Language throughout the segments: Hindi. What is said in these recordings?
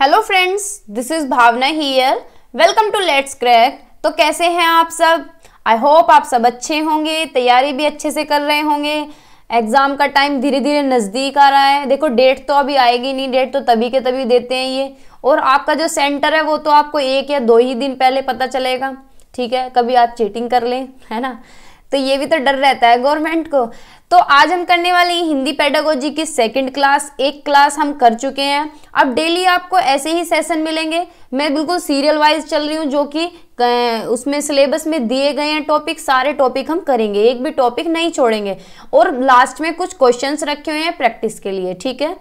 hello friends this is Bhavna here welcome to let's crack तो कैसे हैं आप सब आई होप आप सब अच्छे होंगे तैयारी भी अच्छे से कर रहे होंगे एग्ज़ाम का टाइम धीरे धीरे नज़दीक आ रहा है देखो डेट तो अभी आएगी नहीं डेट तो तभी के तभी देते हैं ये और आपका जो सेंटर है वो तो आपको एक या दो ही दिन पहले पता चलेगा ठीक है कभी आप चीटिंग कर लें है ना तो ये भी तो डर रहता है गवर्नमेंट को तो आज हम करने वाले हैं हिंदी पेडागोजी की सेकंड क्लास एक क्लास हम कर चुके हैं अब डेली आपको ऐसे ही सेशन मिलेंगे मैं बिल्कुल सीरियल वाइज चल रही हूँ जो कि उसमें सिलेबस में दिए गए हैं टॉपिक सारे टॉपिक हम करेंगे एक भी टॉपिक नहीं छोड़ेंगे और लास्ट में कुछ क्वेश्चन रखे हुए हैं प्रैक्टिस के लिए ठीक है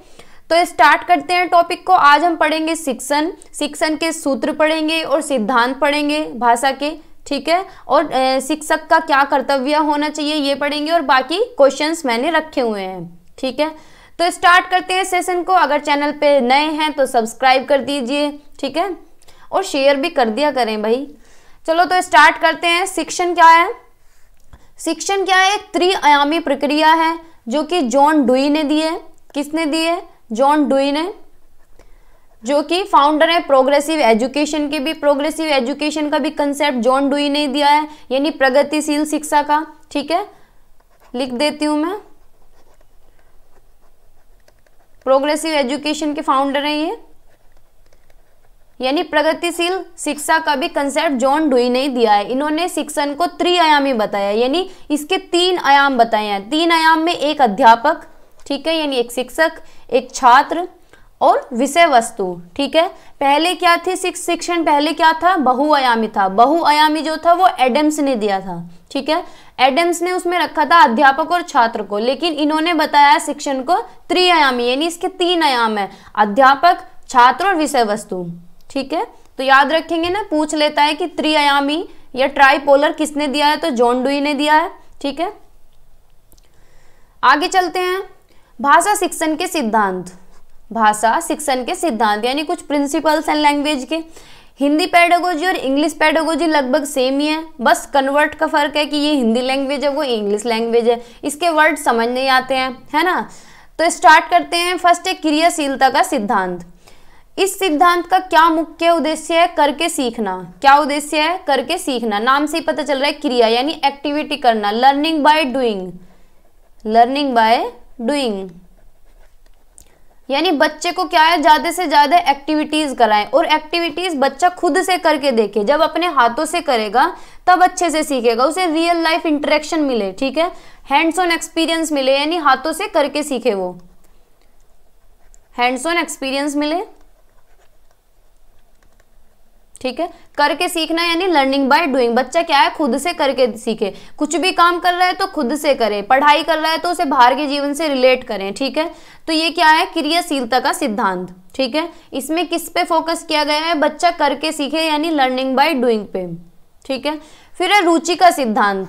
तो स्टार्ट करते हैं टॉपिक को आज हम पढ़ेंगे शिक्षण शिक्षण के सूत्र पढ़ेंगे और सिद्धांत पढ़ेंगे भाषा के ठीक है और शिक्षक का क्या कर्तव्य होना चाहिए ये पढ़ेंगे और बाकी क्वेश्चन मैंने रखे हुए हैं ठीक है तो स्टार्ट करते हैं सेशन को अगर चैनल पे नए हैं तो सब्सक्राइब कर दीजिए ठीक है और शेयर भी कर दिया करें भाई चलो तो स्टार्ट करते हैं शिक्षण क्या है शिक्षण क्या है एक त्रिआयामी प्रक्रिया है जो कि जॉन डुई ने दी है किसने दिए है जॉन डुई ने जो कि फाउंडर है प्रोग्रेसिव एजुकेशन के भी प्रोग्रेसिव एजुकेशन का भी कंसेप्ट जॉन डुई ने दिया है यानी प्रगतिशील शिक्षा का ठीक है लिख देती हूं मैं प्रोग्रेसिव एजुकेशन के फाउंडर है ये यानी प्रगतिशील शिक्षा का भी कंसेप्ट जॉन डुई ने दिया है इन्होंने शिक्षण को त्रिआयामी बताया यानी इसके तीन आयाम बताए हैं तीन आयाम में एक अध्यापक ठीक है यानी एक शिक्षक एक छात्र और विषय वस्तु ठीक है पहले क्या थी सिक्स शिक्षण पहले क्या था बहुआयामी था बहुआयामी जो था वो एडम्स ने दिया था ठीक है एडम्स ने उसमें रखा था अध्यापक और छात्र को लेकिन इन्होंने बताया शिक्षण को त्रिआयामी यानी इसके तीन आयाम है अध्यापक छात्र और विषय वस्तु ठीक है तो याद रखेंगे ना पूछ लेता है कि त्रिआयामी या ट्राईपोलर किसने दिया है तो जॉन डुई ने दिया है ठीक है आगे चलते हैं भाषा शिक्षण के सिद्धांत भाषा शिक्षण के सिद्धांत यानी कुछ प्रिंसिपल्स एंड लैंग्वेज के हिंदी पैडोगोजी और इंग्लिश पैडोगोजी लगभग सेम ही है बस कन्वर्ट का फ़र्क है कि ये हिंदी लैंग्वेज है वो इंग्लिश लैंग्वेज है इसके वर्ड समझ नहीं आते हैं है ना तो स्टार्ट करते हैं फर्स्ट है क्रियाशीलता का सिद्धांत इस सिद्धांत का क्या मुख्य उद्देश्य है करके सीखना क्या उद्देश्य है करके सीखना नाम से ही पता चल रहा है क्रिया यानी एक्टिविटी करना learning by doing learning by doing यानी बच्चे को क्या है ज़्यादा से ज़्यादा एक्टिविटीज़ कराएं और एक्टिविटीज़ बच्चा खुद से करके देखे जब अपने हाथों से करेगा तब अच्छे से सीखेगा उसे रियल लाइफ इंटरेक्शन मिले ठीक है हैंड्स ऑन एक्सपीरियंस मिले यानी हाथों से करके सीखे वो हैंड्स ऑन एक्सपीरियंस मिले ठीक है करके सीखना यानी लर्निंग बाय डूइंग बच्चा क्या है खुद से करके सीखे कुछ भी काम कर रहा है तो खुद से करे पढ़ाई कर रहा है तो उसे बाहर के जीवन से रिलेट करें ठीक है तो ये क्या है क्रियाशीलता का सिद्धांत ठीक है इसमें किस पे फोकस किया गया है बच्चा करके सीखे यानी लर्निंग बाय डूइंग पे ठीक है फिर है रुचि का सिद्धांत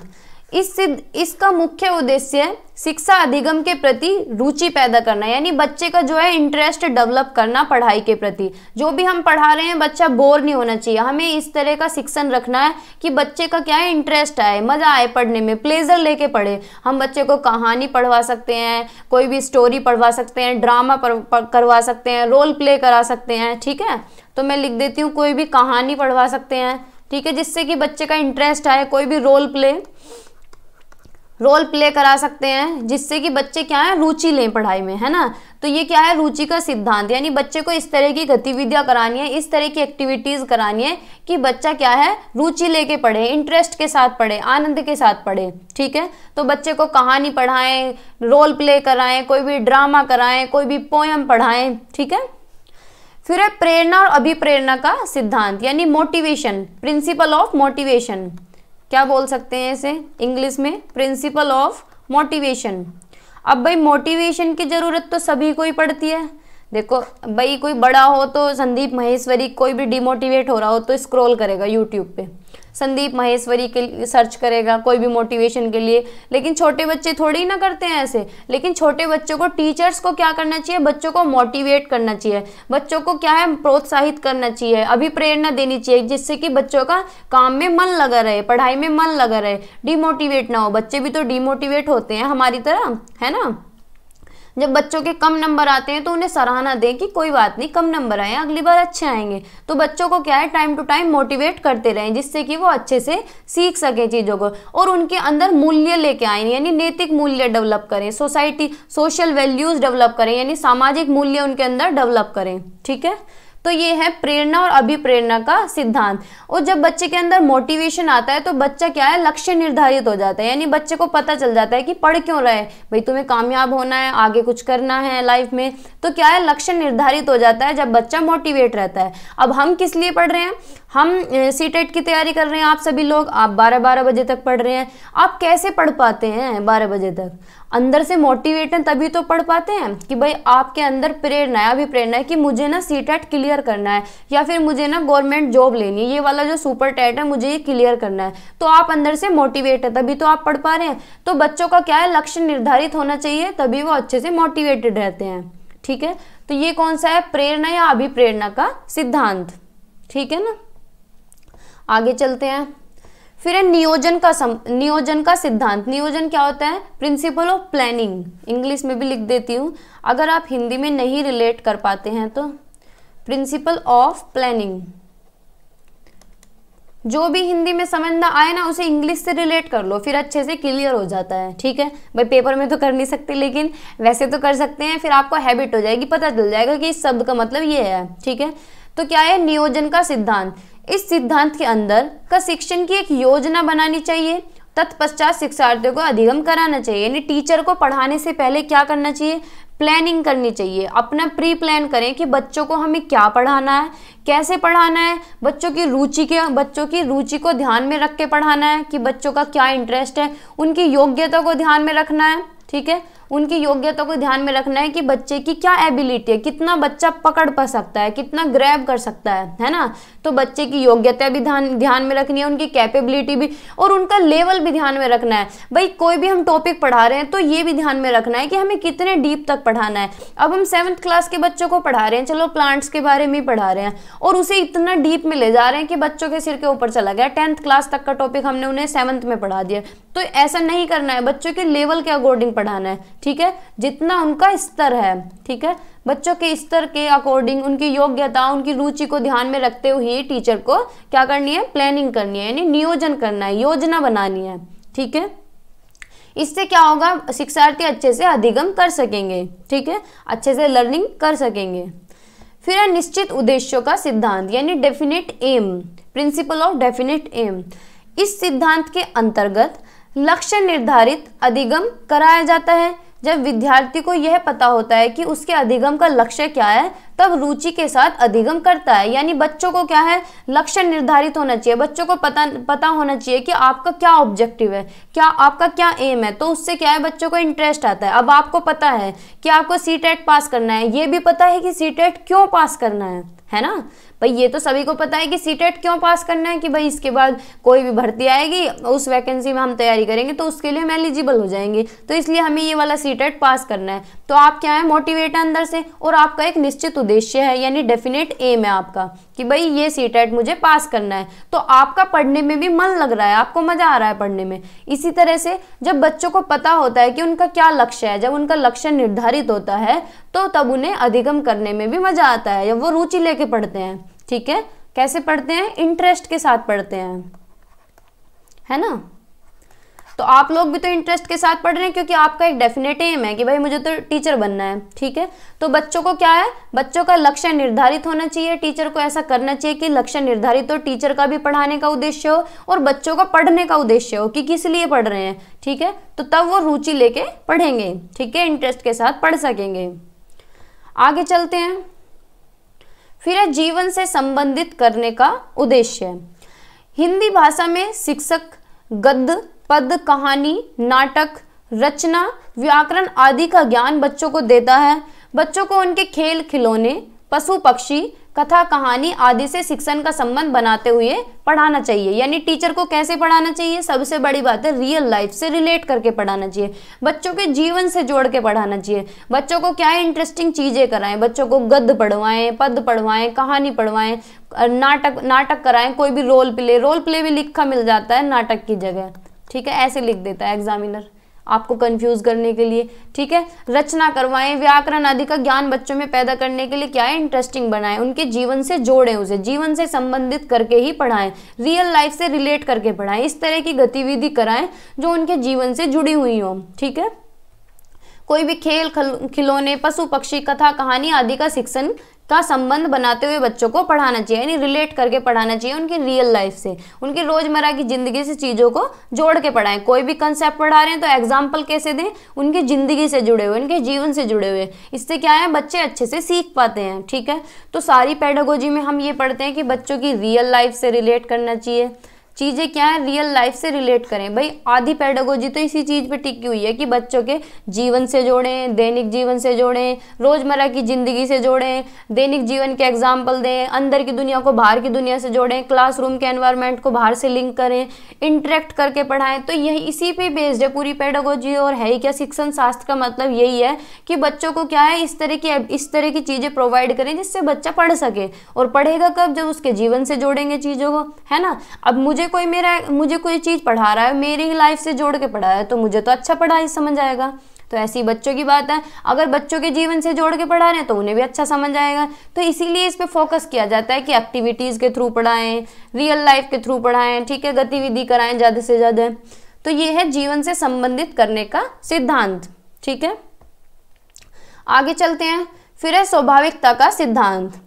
इस सिद्ध इसका मुख्य उद्देश्य शिक्षा अधिगम के प्रति रुचि पैदा करना यानी बच्चे का जो है इंटरेस्ट डेवलप करना पढ़ाई के प्रति जो भी हम पढ़ा रहे हैं बच्चा बोर नहीं होना चाहिए हमें इस तरह का शिक्षण रखना है कि बच्चे का क्या है इंटरेस्ट आए मज़ा आए पढ़ने में प्लेजर लेके पढ़े हम बच्चे को कहानी पढ़वा सकते हैं कोई भी स्टोरी पढ़वा सकते हैं ड्रामा पर, पर, करवा सकते हैं रोल प्ले करा सकते हैं ठीक है तो मैं लिख देती हूँ कोई भी कहानी पढ़वा सकते हैं ठीक है जिससे कि बच्चे का इंटरेस्ट आए कोई भी रोल प्ले रोल प्ले करा सकते हैं जिससे कि बच्चे क्या है रुचि लें पढ़ाई में है ना तो ये क्या है रुचि का सिद्धांत यानी बच्चे को इस तरह की गतिविधियाँ करानी है इस तरह की एक्टिविटीज़ करानी है कि बच्चा क्या है रुचि लेके पढ़े इंटरेस्ट के साथ पढ़े आनंद के साथ पढ़े ठीक है तो बच्चे को कहानी पढ़ाएं रोल प्ले कराएं कोई भी ड्रामा कराएं कोई भी पोयम पढ़ाएं ठीक है फिर है प्रेरणा और अभिप्रेरणा का सिद्धांत यानी मोटिवेशन प्रिंसिपल ऑफ मोटिवेशन क्या बोल सकते हैं इसे इंग्लिश में प्रिंसिपल ऑफ मोटिवेशन अब भाई मोटिवेशन की ज़रूरत तो सभी को ही पड़ती है देखो भाई कोई बड़ा हो तो संदीप महेश्वरी कोई भी डिमोटिवेट हो रहा हो तो स्क्रॉल करेगा यूट्यूब पे संदीप महेश्वरी के सर्च करेगा कोई भी मोटिवेशन के लिए लेकिन छोटे बच्चे थोड़े ही ना करते हैं ऐसे लेकिन छोटे बच्चों को टीचर्स को क्या करना चाहिए बच्चों को मोटिवेट करना चाहिए बच्चों को क्या है प्रोत्साहित करना चाहिए अभी प्रेरणा देनी चाहिए जिससे कि बच्चों का काम में मन लगा रहे पढ़ाई में मन लगा रहे डिमोटिवेट ना हो बच्चे भी तो डिमोटिवेट होते हैं हमारी तरह है ना जब बच्चों के कम नंबर आते हैं तो उन्हें सराहना दें कि कोई बात नहीं कम नंबर आए अगली बार अच्छे आएंगे तो बच्चों को क्या है टाइम टू टाइम मोटिवेट करते रहें जिससे कि वो अच्छे से सीख सकें चीज़ों को और उनके अंदर मूल्य लेके आए यानी नैतिक मूल्य डेवलप करें सोसाइटी सोशल वैल्यूज़ डेवलप करें यानी सामाजिक मूल्य उनके अंदर डेवलप करें ठीक है तो ये है प्रेरणा और अभिप्रेरणा का सिद्धांत और जब बच्चे के अंदर मोटिवेशन आता है तो बच्चा क्या है लक्ष्य निर्धारित हो जाता है यानी बच्चे को पता चल जाता है कि पढ़ क्यों रहे भाई तुम्हें कामयाब होना है आगे कुछ करना है लाइफ में तो क्या है लक्ष्य निर्धारित हो जाता है जब बच्चा मोटिवेट रहता है अब हम किस लिए पढ़ रहे हैं हम सी टेट की तैयारी कर रहे हैं आप सभी लोग आप बारह बारह बजे तक पढ़ रहे हैं आप कैसे पढ़ पाते हैं बारह बजे तक अंदर से मोटिवेट हैं तभी तो पढ़ पाते हैं कि भाई आपके अंदर प्रेरणा है अभी प्रेरणा है कि मुझे ना सी टेट क्लियर करना है या फिर मुझे ना गवर्नमेंट जॉब लेनी है ये वाला जो सुपर टेट है मुझे ये क्लियर करना है तो आप अंदर से मोटिवेट है तभी तो आप पढ़ पा रहे हैं तो बच्चों का क्या है लक्ष्य निर्धारित होना चाहिए तभी वो अच्छे से मोटिवेटेड रहते हैं ठीक है तो ये कौन सा है प्रेरणा या अभिप्रेरणा का सिद्धांत ठीक है ना आगे चलते हैं फिर है नियोजन का सम नियोजन का सिद्धांत नियोजन क्या होता है प्रिंसिपल ऑफ प्लानिंग इंग्लिश में भी लिख देती हूँ अगर आप हिंदी में नहीं रिलेट कर पाते हैं तो प्रिंसिपल ऑफ प्लानिंग जो भी हिंदी में समझ ना आए ना उसे इंग्लिश से रिलेट कर लो फिर अच्छे से क्लियर हो जाता है ठीक है भाई पेपर में तो कर नहीं सकते लेकिन वैसे तो कर सकते हैं फिर आपको हैबिट हो जाएगी पता चल जाएगा कि इस शब्द का मतलब ये है ठीक है तो क्या है नियोजन का सिद्धांत इस सिद्धांत के अंदर का शिक्षण की एक योजना बनानी चाहिए तत्पश्चात शिक्षार्थियों को अधिगम कराना चाहिए यानी टीचर को पढ़ाने से पहले क्या करना चाहिए प्लानिंग करनी चाहिए अपना प्री प्लान करें कि बच्चों को हमें क्या पढ़ाना है कैसे पढ़ाना है बच्चों की रुचि के बच्चों की रुचि को ध्यान में रख के पढ़ाना है कि बच्चों का क्या इंटरेस्ट है उनकी योग्यता को ध्यान में रखना है ठीक है उनकी योग्यता को ध्यान में रखना है कि बच्चे की क्या एबिलिटी है कितना बच्चा पकड़ पा सकता है कितना ग्रैब कर सकता है है ना तो बच्चे की योग्यता भी ध्यान ध्यान में रखनी है उनकी कैपेबिलिटी भी और उनका लेवल भी ध्यान में रखना है भाई कोई भी हम टॉपिक पढ़ा रहे हैं तो ये भी ध्यान में रखना है कि हमें कितने डीप तक पढ़ाना है अब हम सेवन्थ क्लास के बच्चों को पढ़ा रहे हैं चलो प्लांट्स के बारे में पढ़ा रहे हैं और उसे इतना डीप में ले जा रहे हैं कि बच्चों के सिर के ऊपर चला गया टेंथ क्लास तक का टॉपिक हमने उन्हें सेवन्थ में पढ़ा दिया तो ऐसा नहीं करना है बच्चों के लेवल के अकॉर्डिंग पढ़ाना है ठीक है जितना उनका स्तर है ठीक है बच्चों के स्तर के अकॉर्डिंग उनकी योग्यता उनकी रुचि को ध्यान में रखते हुए टीचर को क्या करनी है प्लानिंग करनी है यानी नियोजन करना है योजना बनानी है ठीक है इससे क्या होगा शिक्षार्थी अच्छे से अधिगम कर सकेंगे ठीक है अच्छे से लर्निंग कर सकेंगे फिर है निश्चित उद्देश्यों का सिद्धांत यानी definite aim principle of definite aim इस सिद्धांत के अंतर्गत लक्ष्य निर्धारित अधिगम कराया जाता है जब विद्यार्थी को यह पता होता है कि उसके अधिगम का लक्ष्य क्या है तब रुचि के साथ अधिगम करता है यानी बच्चों को क्या है लक्ष्य निर्धारित होना चाहिए बच्चों को पता पता होना चाहिए कि आपका क्या ऑब्जेक्टिव है क्या आपका क्या एम है तो उससे क्या है बच्चों को इंटरेस्ट आता है अब आपको पता है कि आपको सी पास e करना है ये भी पता है कि सी e क्यों पास करना है है ना भाई ये तो सभी को पता है कि सी टेट e क्यों पास करना है कि भाई इसके बाद कोई भी भर्ती आएगी उस वैकेंसी में हम तैयारी करेंगे तो उसके लिए हम एलिजिबल हो जाएंगे तो इसलिए हमें ये वाला सी टेट पास करना है तो आप क्या है मोटिवेट अंदर से और आपका एक निश्चित उद्देश्य है यानी डेफिनेट एम है आपका कि भाई ये सी टेट मुझे पास करना है तो आपका पढ़ने में भी मन लग रहा है आपको मज़ा आ रहा है पढ़ने में इसी तरह से जब बच्चों को पता होता है कि उनका क्या लक्ष्य है जब उनका लक्ष्य निर्धारित होता है तो तब उन्हें अधिगम करने में भी मज़ा आता है जब वो रुचि लेके पढ़ते हैं ठीक है कैसे पढ़ते हैं इंटरेस्ट के साथ पढ़ते हैं है ना तो आप लोग भी तो इंटरेस्ट के साथ पढ़ रहे हैं क्योंकि आपका एक डेफिनेट एम है कि भाई मुझे तो टीचर बनना है ठीक है तो बच्चों को क्या है बच्चों का लक्ष्य निर्धारित होना चाहिए टीचर को ऐसा करना चाहिए कि लक्ष्य निर्धारित हो टीचर का भी पढ़ाने का उद्देश्य हो और बच्चों का पढ़ने का उद्देश्य हो कि किस लिए पढ़ रहे हैं ठीक है तो तब वो रुचि लेके पढ़ेंगे ठीक है इंटरेस्ट के साथ पढ़ सकेंगे आगे चलते हैं फिर है जीवन से संबंधित करने का उद्देश्य हिंदी भाषा में शिक्षक गद्य पद कहानी नाटक रचना व्याकरण आदि का ज्ञान बच्चों को देता है बच्चों को उनके खेल खिलौने पशु पक्षी कथा कहानी आदि से शिक्षण का संबंध बनाते हुए पढ़ाना चाहिए यानी टीचर को कैसे पढ़ाना चाहिए सबसे बड़ी बात है रियल लाइफ से रिलेट करके पढ़ाना चाहिए बच्चों के जीवन से जोड़ के पढ़ाना चाहिए बच्चों को क्या इंटरेस्टिंग चीज़ें कराएं बच्चों को गद्य पढ़वाएं पद पढ़वाएं कहानी पढ़वाएं नाटक नाटक कराएं कोई भी रोल प्ले रोल प्ले भी लिखा मिल जाता है नाटक की जगह ठीक है ऐसे लिख देता है एग्जामिनर आपको कंफ्यूज करने के लिए ठीक है रचना करवाएं व्याकरण आदि का ज्ञान बच्चों में पैदा करने के लिए क्या है इंटरेस्टिंग बनाएं उनके जीवन से जोड़ें उसे जीवन से संबंधित करके ही पढ़ाएं रियल लाइफ से रिलेट करके पढ़ाएं इस तरह की गतिविधि कराएं जो उनके जीवन से जुड़ी हुई हो ठीक है कोई भी खेल खिलौने पशु पक्षी कथा कहानी आदि का शिक्षण का संबंध बनाते हुए बच्चों को पढ़ाना चाहिए यानी रिलेट करके पढ़ाना चाहिए उनकी रियल लाइफ से उनकी रोजमर्रा की ज़िंदगी से चीज़ों को जोड़ के पढ़ाएं कोई भी कंसेप्ट पढ़ा रहे हैं तो एग्जाम्पल कैसे दें उनकी ज़िंदगी से जुड़े हुए उनके जीवन से जुड़े हुए इससे क्या है बच्चे अच्छे से सीख पाते हैं ठीक है तो सारी पैडोगोजी में हम ये पढ़ते हैं कि बच्चों की रियल लाइफ से रिलेट करना चाहिए चीज़ें क्या है रियल लाइफ से रिलेट करें भाई आधी पैडोगोजी तो इसी चीज़ पे टिकी हुई है कि बच्चों के जीवन से जोड़ें दैनिक जीवन से जोड़ें रोज़मर्रा की ज़िंदगी से जोड़ें दैनिक जीवन के एग्जाम्पल दें अंदर की दुनिया को बाहर की दुनिया से जोड़ें क्लासरूम के एनवायरमेंट को बाहर से लिंक करें इंटरेक्ट करके पढ़ाएं तो यही इसी पर बेस्ड है पूरी पेडागोजी और है ही क्या शिक्षण शास्त्र का मतलब यही है कि बच्चों को क्या है इस तरह की इस तरह की चीज़ें प्रोवाइड करें जिससे बच्चा पढ़ सके और पढ़ेगा कब जब उसके जीवन से जोड़ेंगे चीज़ों को है ना अब मुझे कोई मेरा मुझे कोई चीज़ पढ़ा रहा है मेरी लाइफ से जोड़ के पढ़ा है तो मुझे तो अच्छा पढ़ाई समझ आएगा तो ऐसी बच्चों की बात है अगर बच्चों के जीवन से जोड़ के पढ़ा रहे हैं तो उन्हें भी अच्छा समझ आएगा तो इसीलिए इस पर फोकस किया जाता है कि एक्टिविटीज़ के थ्रू पढ़ाएं रियल लाइफ के थ्रू पढ़ाएं ठीक है गतिविधि कराएं ज़्यादा से ज़्यादा तो ये है जीवन से संबंधित करने का सिद्धांत ठीक है आगे चलते हैं फिर है स्वाभाविकता का सिद्धांत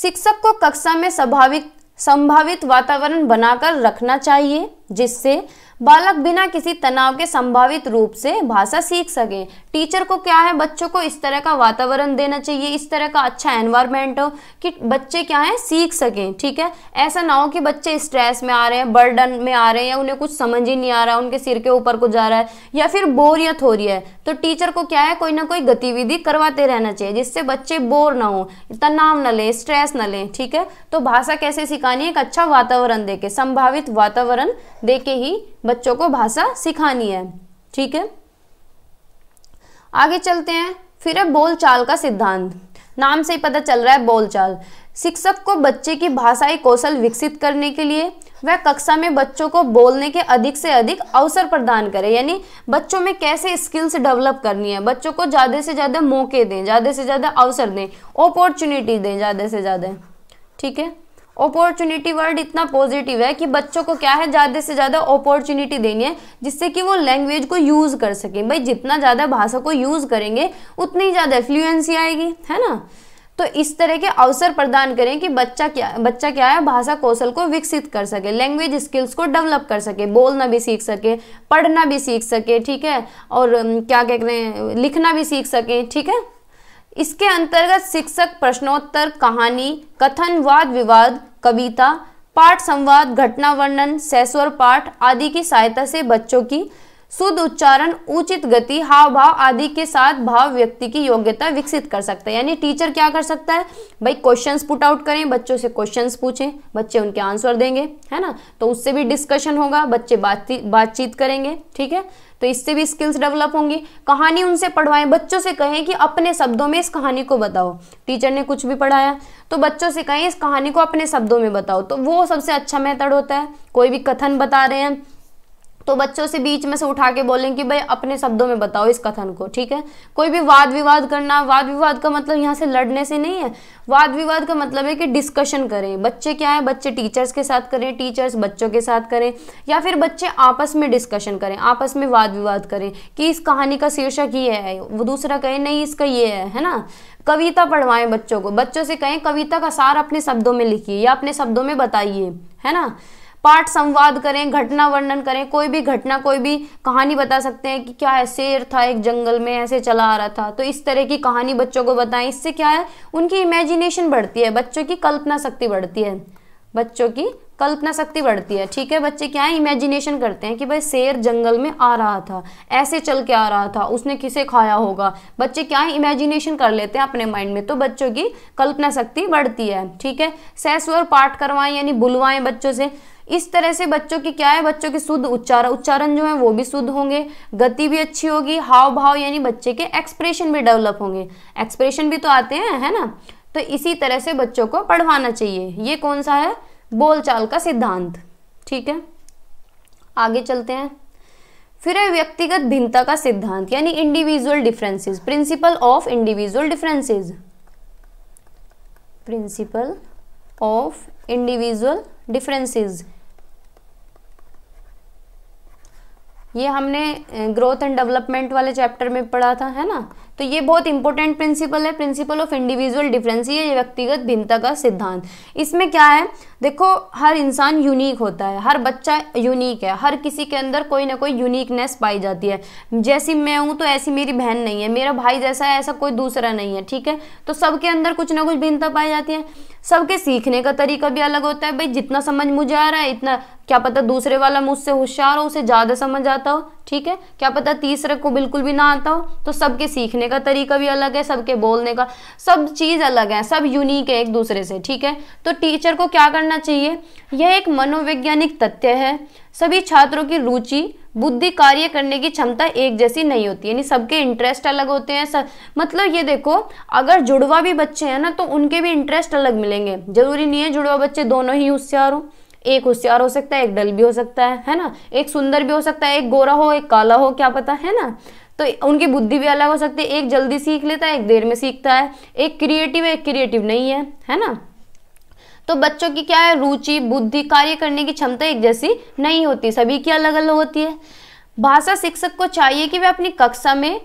शिक्षक को कक्षा में स्वाभाविक संभावित वातावरण बनाकर रखना चाहिए जिससे बालक बिना किसी तनाव के संभावित रूप से भाषा सीख सकें टीचर को क्या है बच्चों को इस तरह का वातावरण देना चाहिए इस तरह का अच्छा एनवायरमेंट हो कि बच्चे क्या है सीख सकें ठीक है ऐसा ना हो कि बच्चे स्ट्रेस में आ रहे हैं बर्डन में आ रहे हैं या उन्हें कुछ समझ ही नहीं आ रहा उनके सिर के ऊपर कुछ जा रहा है या फिर बोरियत हो रही है तो टीचर को क्या है कोई ना कोई गतिविधि करवाते रहना चाहिए जिससे बच्चे बोर ना हो तनाव ना लें स्ट्रेस ना लें ठीक है तो भाषा कैसे सिखानी है एक अच्छा वातावरण देके संभावित वातावरण दे के ही बच्चों को भाषा सिखानी है ठीक है आगे चलते हैं फिर है बोलचाल का सिद्धांत नाम से ही पता चल रहा है बोलचाल शिक्षक को बच्चे की भाषाई कौशल विकसित करने के लिए वह कक्षा में बच्चों को बोलने के अधिक से अधिक अवसर प्रदान करे यानी बच्चों में कैसे स्किल्स डेवलप करनी है बच्चों को ज़्यादा से ज़्यादा मौके दें ज़्यादा से ज़्यादा अवसर दें अपॉर्चुनिटी दें ज़्यादा से ज़्यादा ठीक है अपॉर्चुनिटी वर्ड इतना पॉजिटिव है कि बच्चों को क्या है ज़्यादा से ज़्यादा अपॉर्चुनिटी देनी है जिससे कि वो लैंग्वेज को यूज़ कर सकें भाई जितना ज़्यादा भाषा को यूज़ करेंगे उतनी ज़्यादा फ्लुएंसी आएगी है ना तो इस तरह के अवसर प्रदान करें कि बच्चा क्या बच्चा क्या है भाषा कौशल को विकसित कर सके लैंग्वेज स्किल्स को डेवलप कर सके बोलना भी सीख सके पढ़ना भी सीख सके ठीक है और क्या कह रहे हैं लिखना भी सीख सके ठीक है इसके अंतर्गत शिक्षक प्रश्नोत्तर कहानी कथन वाद विवाद कविता पाठ संवाद घटना वर्णन सैसवर पाठ आदि की सहायता से बच्चों की शुद्ध उच्चारण उचित गति हाव भाव आदि के साथ भाव व्यक्ति की योग्यता विकसित कर सकता है यानी टीचर क्या कर सकता है भाई क्वेश्चन पुट आउट करें बच्चों से क्वेश्चन पूछें बच्चे उनके आंसर देंगे है ना तो उससे भी डिस्कशन होगा बच्चे बातचीत करेंगे ठीक है तो इससे भी स्किल्स डेवलप होंगी कहानी उनसे पढ़वाएं बच्चों से कहें कि अपने शब्दों में इस कहानी को बताओ टीचर ने कुछ भी पढ़ाया तो बच्चों से कहें इस कहानी को अपने शब्दों में बताओ तो वो सबसे अच्छा मेथड होता है कोई भी कथन बता रहे हैं तो बच्चों से बीच में से उठा के बोलें कि भाई अपने शब्दों में बताओ इस कथन को ठीक है कोई भी वाद विवाद करना वाद विवाद का मतलब यहाँ से लड़ने से नहीं है वाद विवाद का मतलब है कि डिस्कशन करें बच्चे क्या है बच्चे टीचर्स के साथ करें टीचर्स बच्चों के साथ करें या फिर बच्चे आपस में डिस्कशन करें आपस में वाद विवाद करें कि इस कहानी का शीर्षक ये है वो दूसरा कहे नहीं इसका ये है है ना कविता पढ़वाएं बच्चों को बच्चों से कहें कविता का सार अपने शब्दों में लिखिए या अपने शब्दों में बताइए है ना पाठ संवाद करें घटना वर्णन करें कोई भी घटना कोई भी कहानी बता सकते हैं कि क्या है शेर था एक जंगल में ऐसे चला आ रहा था तो इस तरह की कहानी बच्चों को बताएं इससे क्या है उनकी इमेजिनेशन बढ़ती है बच्चों की कल्पना शक्ति बढ़ती है बच्चों की कल्पना शक्ति बढ़ती है ठीक है बच्चे क्या है इमेजिनेशन करते हैं कि भाई शेर जंगल में आ रहा था ऐसे चल के आ रहा था उसने किसे खाया होगा बच्चे क्या है इमेजिनेशन कर लेते हैं अपने माइंड में तो बच्चों की कल्पना शक्ति बढ़ती है ठीक है सह स्वर पाठ करवाएं यानी बुलवाएं बच्चों से इस तरह से बच्चों की क्या है बच्चों के शुद्ध उच्चार उच्चारण जो है वो भी शुद्ध होंगे गति भी अच्छी होगी हाव भाव यानी बच्चे के एक्सप्रेशन भी डेवलप होंगे एक्सप्रेशन भी तो आते हैं है ना तो इसी तरह से बच्चों को पढ़वाना चाहिए ये कौन सा है बोलचाल का सिद्धांत ठीक है आगे चलते हैं फिर है व्यक्तिगत भिन्नता का सिद्धांत यानी individual differences principle of individual differences principle of individual differences ये हमने ग्रोथ एंड डेवलपमेंट वाले चैप्टर में पढ़ा था है ना तो ये बहुत इंपॉर्टेंट प्रिंसिपल है प्रिंसिपल ऑफ इंडिविजुअल डिफरेंस ये व्यक्तिगत भिन्नता का सिद्धांत इसमें क्या है देखो हर इंसान यूनिक होता है हर बच्चा यूनिक है हर किसी के अंदर कोई ना कोई यूनिकनेस पाई जाती है जैसी मैं हूँ तो ऐसी मेरी बहन नहीं है मेरा भाई जैसा है ऐसा कोई दूसरा नहीं है ठीक है तो सबके अंदर कुछ ना कुछ भिन्नता पाई जाती है सबके सीखने का तरीका भी अलग होता है भाई जितना समझ मुझे आ रहा है इतना क्या पता दूसरे वाला मुझसे होशियार हो उसे ज़्यादा समझ आता हो ठीक है क्या पता तीसरे को बिल्कुल भी ना आता हो तो सबके सीखने का तरीका भी अलग है सबके बोलने का सब चीज़ अलग है सब यूनिक है एक दूसरे से ठीक है तो टीचर को क्या करना चाहिए यह एक मनोवैज्ञानिक तथ्य है सभी छात्रों की रुचि बुद्धि कार्य करने की क्षमता एक जैसी नहीं होती यानी सबके इंटरेस्ट अलग होते हैं सब मतलब ये देखो अगर जुड़वा भी बच्चे हैं ना तो उनके भी इंटरेस्ट अलग मिलेंगे जरूरी नहीं है जुड़वा बच्चे दोनों ही होशियार हो एक होशियार हो सकता है एक डल भी हो सकता है है ना एक सुंदर भी हो सकता है एक गोरा हो एक काला हो क्या पता है ना तो उनकी बुद्धि भी अलग हो सकती है एक जल्दी सीख लेता है एक देर में सीखता है एक क्रिएटिव है एक क्रिएटिव नहीं है है ना तो बच्चों की क्या है रुचि बुद्धि कार्य करने की क्षमता एक जैसी नहीं होती सभी की अलग अलग होती है भाषा शिक्षक को चाहिए कि वे अपनी कक्षा में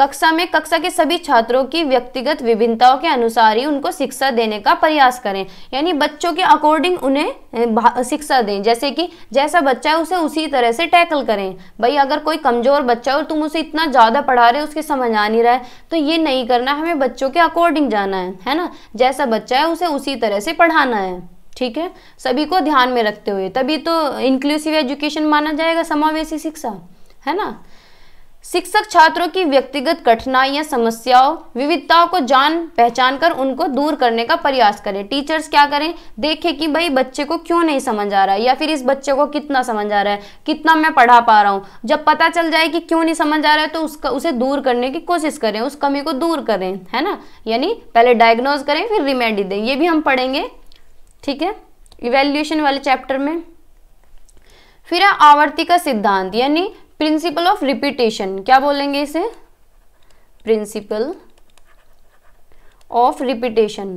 कक्षा में कक्षा के सभी छात्रों की व्यक्तिगत विभिन्नताओं के अनुसार ही उनको शिक्षा देने का प्रयास करें यानी बच्चों के अकॉर्डिंग उन्हें शिक्षा दें जैसे कि जैसा बच्चा है उसे उसी तरह से टैकल करें भाई अगर कोई कमज़ोर बच्चा है और तुम उसे इतना ज़्यादा पढ़ा रहे हो उसके समझ आ नहीं रहा है तो ये नहीं करना हमें बच्चों के अकॉर्डिंग जाना है है ना जैसा बच्चा है उसे उसी तरह से पढ़ाना है ठीक है सभी को ध्यान में रखते हुए तभी तो इंक्लूसिव एजुकेशन माना जाएगा समावेशी शिक्षा है ना शिक्षक छात्रों की व्यक्तिगत कठिनाइयां समस्याओं विविधताओं को जान पहचान कर उनको दूर करने का प्रयास करें टीचर्स क्या करें देखें कि भाई बच्चे को क्यों नहीं समझ आ रहा है या फिर इस बच्चे को कितना समझ आ रहा है कितना मैं पढ़ा पा रहा हूँ जब पता चल जाए कि क्यों नहीं समझ आ रहा है तो उसका उसे दूर करने की कोशिश करें उस कमी को दूर करें है ना यानी पहले डायग्नोज करें फिर रिमेडी दें ये भी हम पढ़ेंगे ठीक है इवेल्यूशन वाले चैप्टर में फिर है आवर्ती का सिद्धांत यानी प्रिंसिपल ऑफ रिपीटेशन क्या बोलेंगे इसे प्रिंसिपल ऑफ रिपीटेशन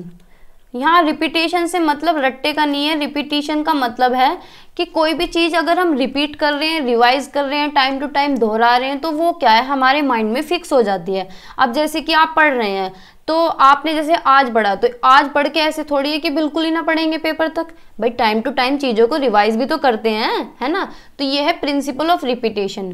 यहाँ रिपीटेशन से मतलब रट्टे का नहीं है रिपीटेशन का मतलब है कि कोई भी चीज़ अगर हम रिपीट कर रहे हैं रिवाइज कर रहे हैं टाइम टू टाइम दोहरा रहे हैं तो वो क्या है हमारे माइंड में फिक्स हो जाती है अब जैसे कि आप पढ़ रहे हैं तो आपने जैसे आज पढ़ा तो आज पढ़ के ऐसे थोड़ी है कि बिल्कुल ही ना पढ़ेंगे पेपर तक भाई टाइम टू टाइम चीज़ों को रिवाइज भी तो करते हैं है ना तो ये है प्रिंसिपल ऑफ रिपीटेशन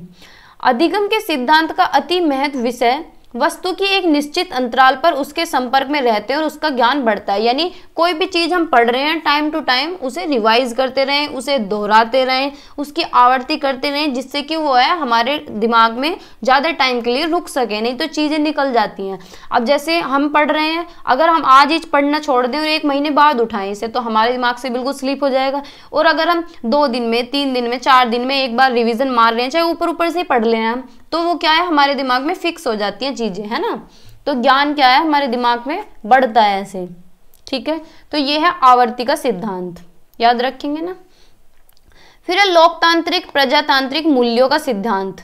अधिगम के सिद्धांत का अति महत्व विषय वस्तु की एक निश्चित अंतराल पर उसके संपर्क में रहते हैं और उसका ज्ञान बढ़ता है यानी कोई भी चीज़ हम पढ़ रहे हैं टाइम टू टाइम उसे रिवाइज करते रहें उसे दोहराते रहें उसकी आवर्ती करते रहें जिससे कि वो है हमारे दिमाग में ज़्यादा टाइम के लिए रुक सके नहीं तो चीज़ें निकल जाती हैं अब जैसे हम पढ़ रहे हैं अगर हम आज ही पढ़ना छोड़ दें और एक महीने बाद उठाएं इसे तो हमारे दिमाग से बिल्कुल स्लिप हो जाएगा और अगर हम दो दिन में तीन दिन में चार दिन में एक बार रिविज़न मार रहे हैं चाहे ऊपर ऊपर से ही पढ़ लें हम तो वो क्या है हमारे दिमाग में फिक्स हो जाती हैं चीज़ें है ना तो ज्ञान क्या है हमारे दिमाग में बढ़ता है ऐसे ठीक है तो ये है आवर्ती का सिद्धांत याद रखेंगे ना फिर है लोकतांत्रिक प्रजातांत्रिक मूल्यों का सिद्धांत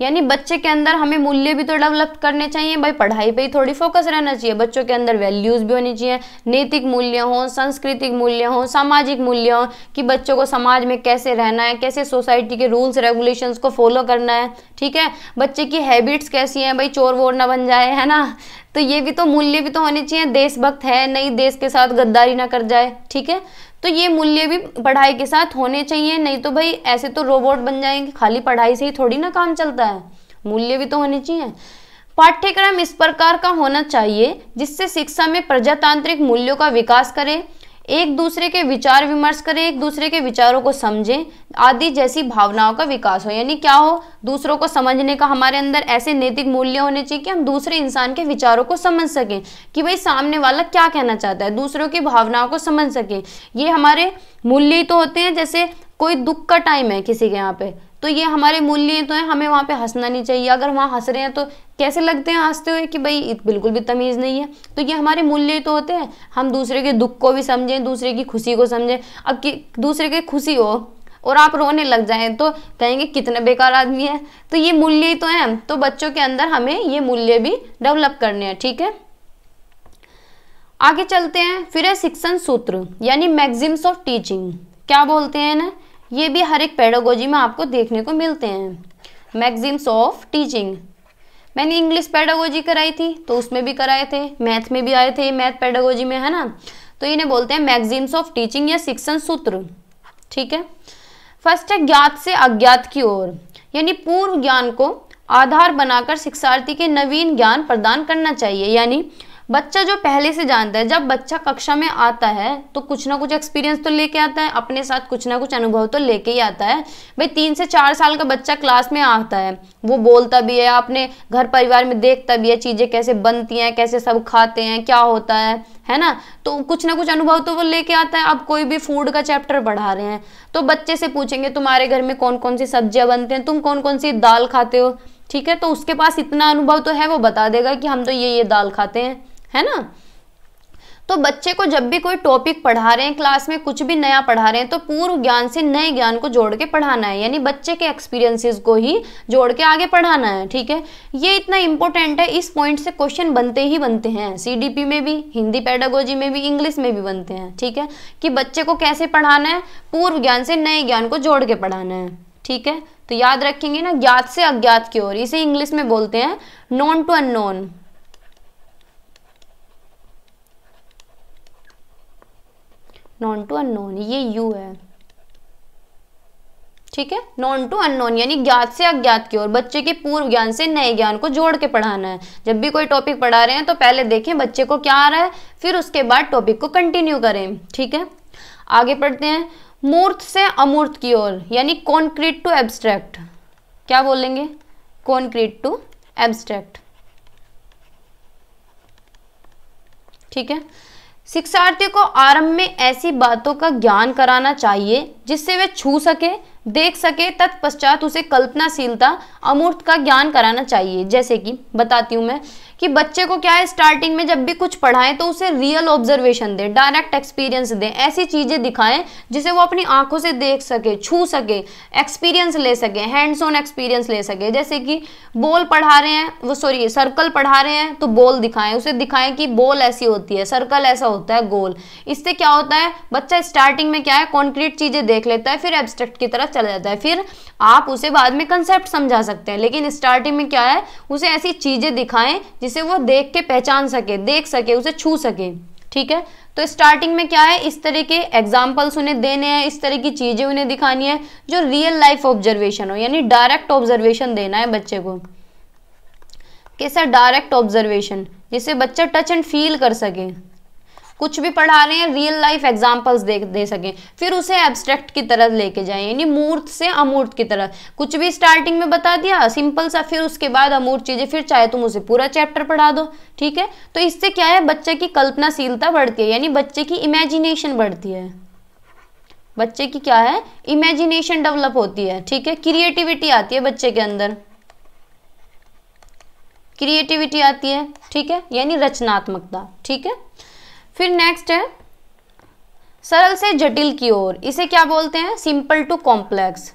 यानी बच्चे के अंदर हमें मूल्य भी तो डेवलप करने चाहिए भाई पढ़ाई पे ही थोड़ी फोकस रहना चाहिए बच्चों के अंदर वैल्यूज़ भी होनी चाहिए नैतिक मूल्य हों सांस्कृतिक मूल्य हों सामाजिक मूल्य हों कि बच्चों को समाज में कैसे रहना है कैसे सोसाइटी के रूल्स रेगुलेशंस को फॉलो करना है ठीक है बच्चे की हैबिट्स कैसी हैं भाई चोर वोर ना बन जाए है ना तो ये भी तो मूल्य भी तो होने चाहिए देशभक्त है नहीं देश के साथ गद्दारी ना कर जाए ठीक है तो ये मूल्य भी पढ़ाई के साथ होने चाहिए नहीं तो भाई ऐसे तो रोबोट बन जाएंगे खाली पढ़ाई से ही थोड़ी ना काम चलता है मूल्य भी तो होने चाहिए पाठ्यक्रम इस प्रकार का होना चाहिए जिससे शिक्षा में प्रजातांत्रिक मूल्यों का विकास करे एक दूसरे के विचार विमर्श करें एक दूसरे के विचारों को समझें आदि जैसी भावनाओं का विकास हो यानी क्या हो दूसरों को समझने का हमारे अंदर ऐसे नैतिक मूल्य होने चाहिए कि हम दूसरे इंसान के विचारों को समझ सकें कि भाई सामने वाला क्या कहना चाहता है दूसरों की भावनाओं को समझ सकें ये हमारे मूल्य ही तो होते हैं जैसे कोई दुख का टाइम है किसी के यहाँ पे तो ये हमारे मूल्य तो है हमें वहाँ पे हंसना नहीं चाहिए अगर वहाँ हंस रहे हैं तो कैसे लगते हैं हंसते हुए कि भाई बिल्कुल भी तमीज़ नहीं है तो ये हमारे मूल्य तो होते हैं हम दूसरे के दुख को भी समझें दूसरे की खुशी को समझें अब कि दूसरे के खुशी हो और आप रोने लग जाएं तो कहेंगे कितने बेकार आदमी है तो ये मूल्य ही तो हैं तो बच्चों के अंदर हमें ये मूल्य भी डेवलप करने हैं ठीक है आगे चलते हैं फिर है शिक्षण सूत्र यानी मैगजिम्स ऑफ टीचिंग क्या बोलते हैं ना ये भी हर एक पेडोगोजी में आपको देखने को मिलते हैं मैगजीम्स ऑफ टीचिंग मैंने इंग्लिश पेडोगोजी कराई थी तो उसमें भी कराए थे मैथ में भी आए थे मैथ पेडोगोजी में है ना तो इन्हें बोलते हैं मैगजीम्स ऑफ टीचिंग या शिक्षण सूत्र ठीक है फर्स्ट है ज्ञात से अज्ञात की ओर यानी पूर्व ज्ञान को आधार बनाकर शिक्षार्थी के नवीन ज्ञान प्रदान करना चाहिए यानी बच्चा जो पहले से जानता है जब बच्चा कक्षा में आता है तो कुछ ना कुछ एक्सपीरियंस तो लेके आता है अपने साथ कुछ ना कुछ अनुभव तो लेके ही आता है भाई तीन से चार साल का बच्चा क्लास में आता है वो बोलता भी है अपने घर परिवार में देखता भी है चीज़ें कैसे बनती हैं कैसे सब खाते हैं क्या होता है है ना तो कुछ ना कुछ अनुभव तो वो लेके आता है अब कोई भी फूड का चैप्टर पढ़ा रहे हैं तो बच्चे से पूछेंगे तुम्हारे घर में कौन कौन सी सब्जियां बनते हैं तुम कौन कौन सी दाल खाते हो ठीक है तो उसके पास इतना अनुभव तो है वो बता देगा कि हम तो ये ये दाल खाते हैं है ना तो बच्चे को जब भी कोई टॉपिक पढ़ा रहे हैं क्लास में कुछ भी नया पढ़ा रहे हैं तो पूर्व ज्ञान से नए ज्ञान को जोड़ के पढ़ाना है यानी बच्चे के एक्सपीरियंसेस को ही जोड़ के आगे पढ़ाना है ठीक है ये इतना इंपॉर्टेंट है इस पॉइंट से क्वेश्चन बनते ही बनते हैं सीडीपी में भी हिंदी पैडागोजी में भी इंग्लिश में भी बनते हैं ठीक है कि बच्चे को कैसे पढ़ाना है पूर्व ज्ञान से नए ज्ञान को जोड़ के पढ़ाना है ठीक है तो याद रखेंगे ना ज्ञात से अज्ञात की ओर इसे इंग्लिश में बोलते हैं known to unknown to unknown ये यू है ठीक है नॉन टू अननोन यानी ज्ञात से अज्ञात की ओर बच्चे के पूर्व ज्ञान से नए ज्ञान को जोड़ के पढ़ाना है जब भी कोई टॉपिक पढ़ा रहे हैं तो पहले देखें बच्चे को क्या आ रहा है फिर उसके बाद टॉपिक को कंटिन्यू करें ठीक है आगे पढ़ते हैं मूर्त से अमूर्त की ओर यानी कॉन्क्रीट टू एब्स्ट्रैक्ट क्या बोलेंगे कॉन्क्रीट टू एब्स्ट्रैक्ट ठीक है शिक्षार्थियों को आरंभ में ऐसी बातों का ज्ञान कराना चाहिए जिससे वे छू सके देख सके तत्पश्चात उसे कल्पनाशीलता अमूर्त का ज्ञान कराना चाहिए जैसे कि बताती हूँ मैं कि बच्चे को क्या है स्टार्टिंग में जब भी कुछ पढ़ाएं तो उसे रियल ऑब्जर्वेशन दें डायरेक्ट एक्सपीरियंस दें ऐसी चीज़ें दिखाएं जिसे वो अपनी आंखों से देख सके छू सके एक्सपीरियंस ले सके हैंड्स ऑन एक्सपीरियंस ले सके जैसे कि बॉल पढ़ा रहे हैं वो सॉरी सर्कल पढ़ा रहे हैं तो बॉल दिखाएं उसे दिखाएं कि बॉल ऐसी होती है सर्कल ऐसा होता है गोल इससे क्या होता है बच्चा स्टार्टिंग में क्या है कॉन्क्रीट चीज़ें देख लेता है फिर एब्स्ट्रैक्ट की तरफ चला जाता है फिर आप उसे बाद में कंसेप्ट समझा सकते हैं लेकिन स्टार्टिंग में क्या है उसे ऐसी चीज़ें दिखाएं जिस जिसे वो देख के पहचान सके देख सके उसे छू सके ठीक है तो स्टार्टिंग में क्या है इस तरह के एग्जाम्पल्स उन्हें देने हैं इस तरह की चीज़ें उन्हें दिखानी है जो रियल लाइफ ऑब्जर्वेशन हो यानी डायरेक्ट ऑब्जर्वेशन देना है बच्चे को कैसा डायरेक्ट ऑब्जर्वेशन जिसे बच्चा टच एंड फील कर सके कुछ भी पढ़ा रहे हैं रियल लाइफ एग्जाम्पल्स दे दे सकें फिर उसे एब्स्ट्रैक्ट की तरह लेके जाएं यानी मूर्त से अमूर्त की तरह कुछ भी स्टार्टिंग में बता दिया सिंपल सा फिर उसके बाद अमूर्त चीज़ें फिर चाहे तुम उसे पूरा चैप्टर पढ़ा दो ठीक है तो इससे क्या है बच्चे की कल्पनाशीलता बढ़ती है यानी बच्चे की इमेजिनेशन बढ़ती है बच्चे की क्या है इमेजिनेशन डेवलप होती है ठीक है क्रिएटिविटी आती है बच्चे के अंदर क्रिएटिविटी आती है ठीक है यानी रचनात्मकता ठीक है फिर नेक्स्ट है सरल से जटिल की ओर इसे क्या बोलते हैं सिंपल टू कॉम्प्लेक्स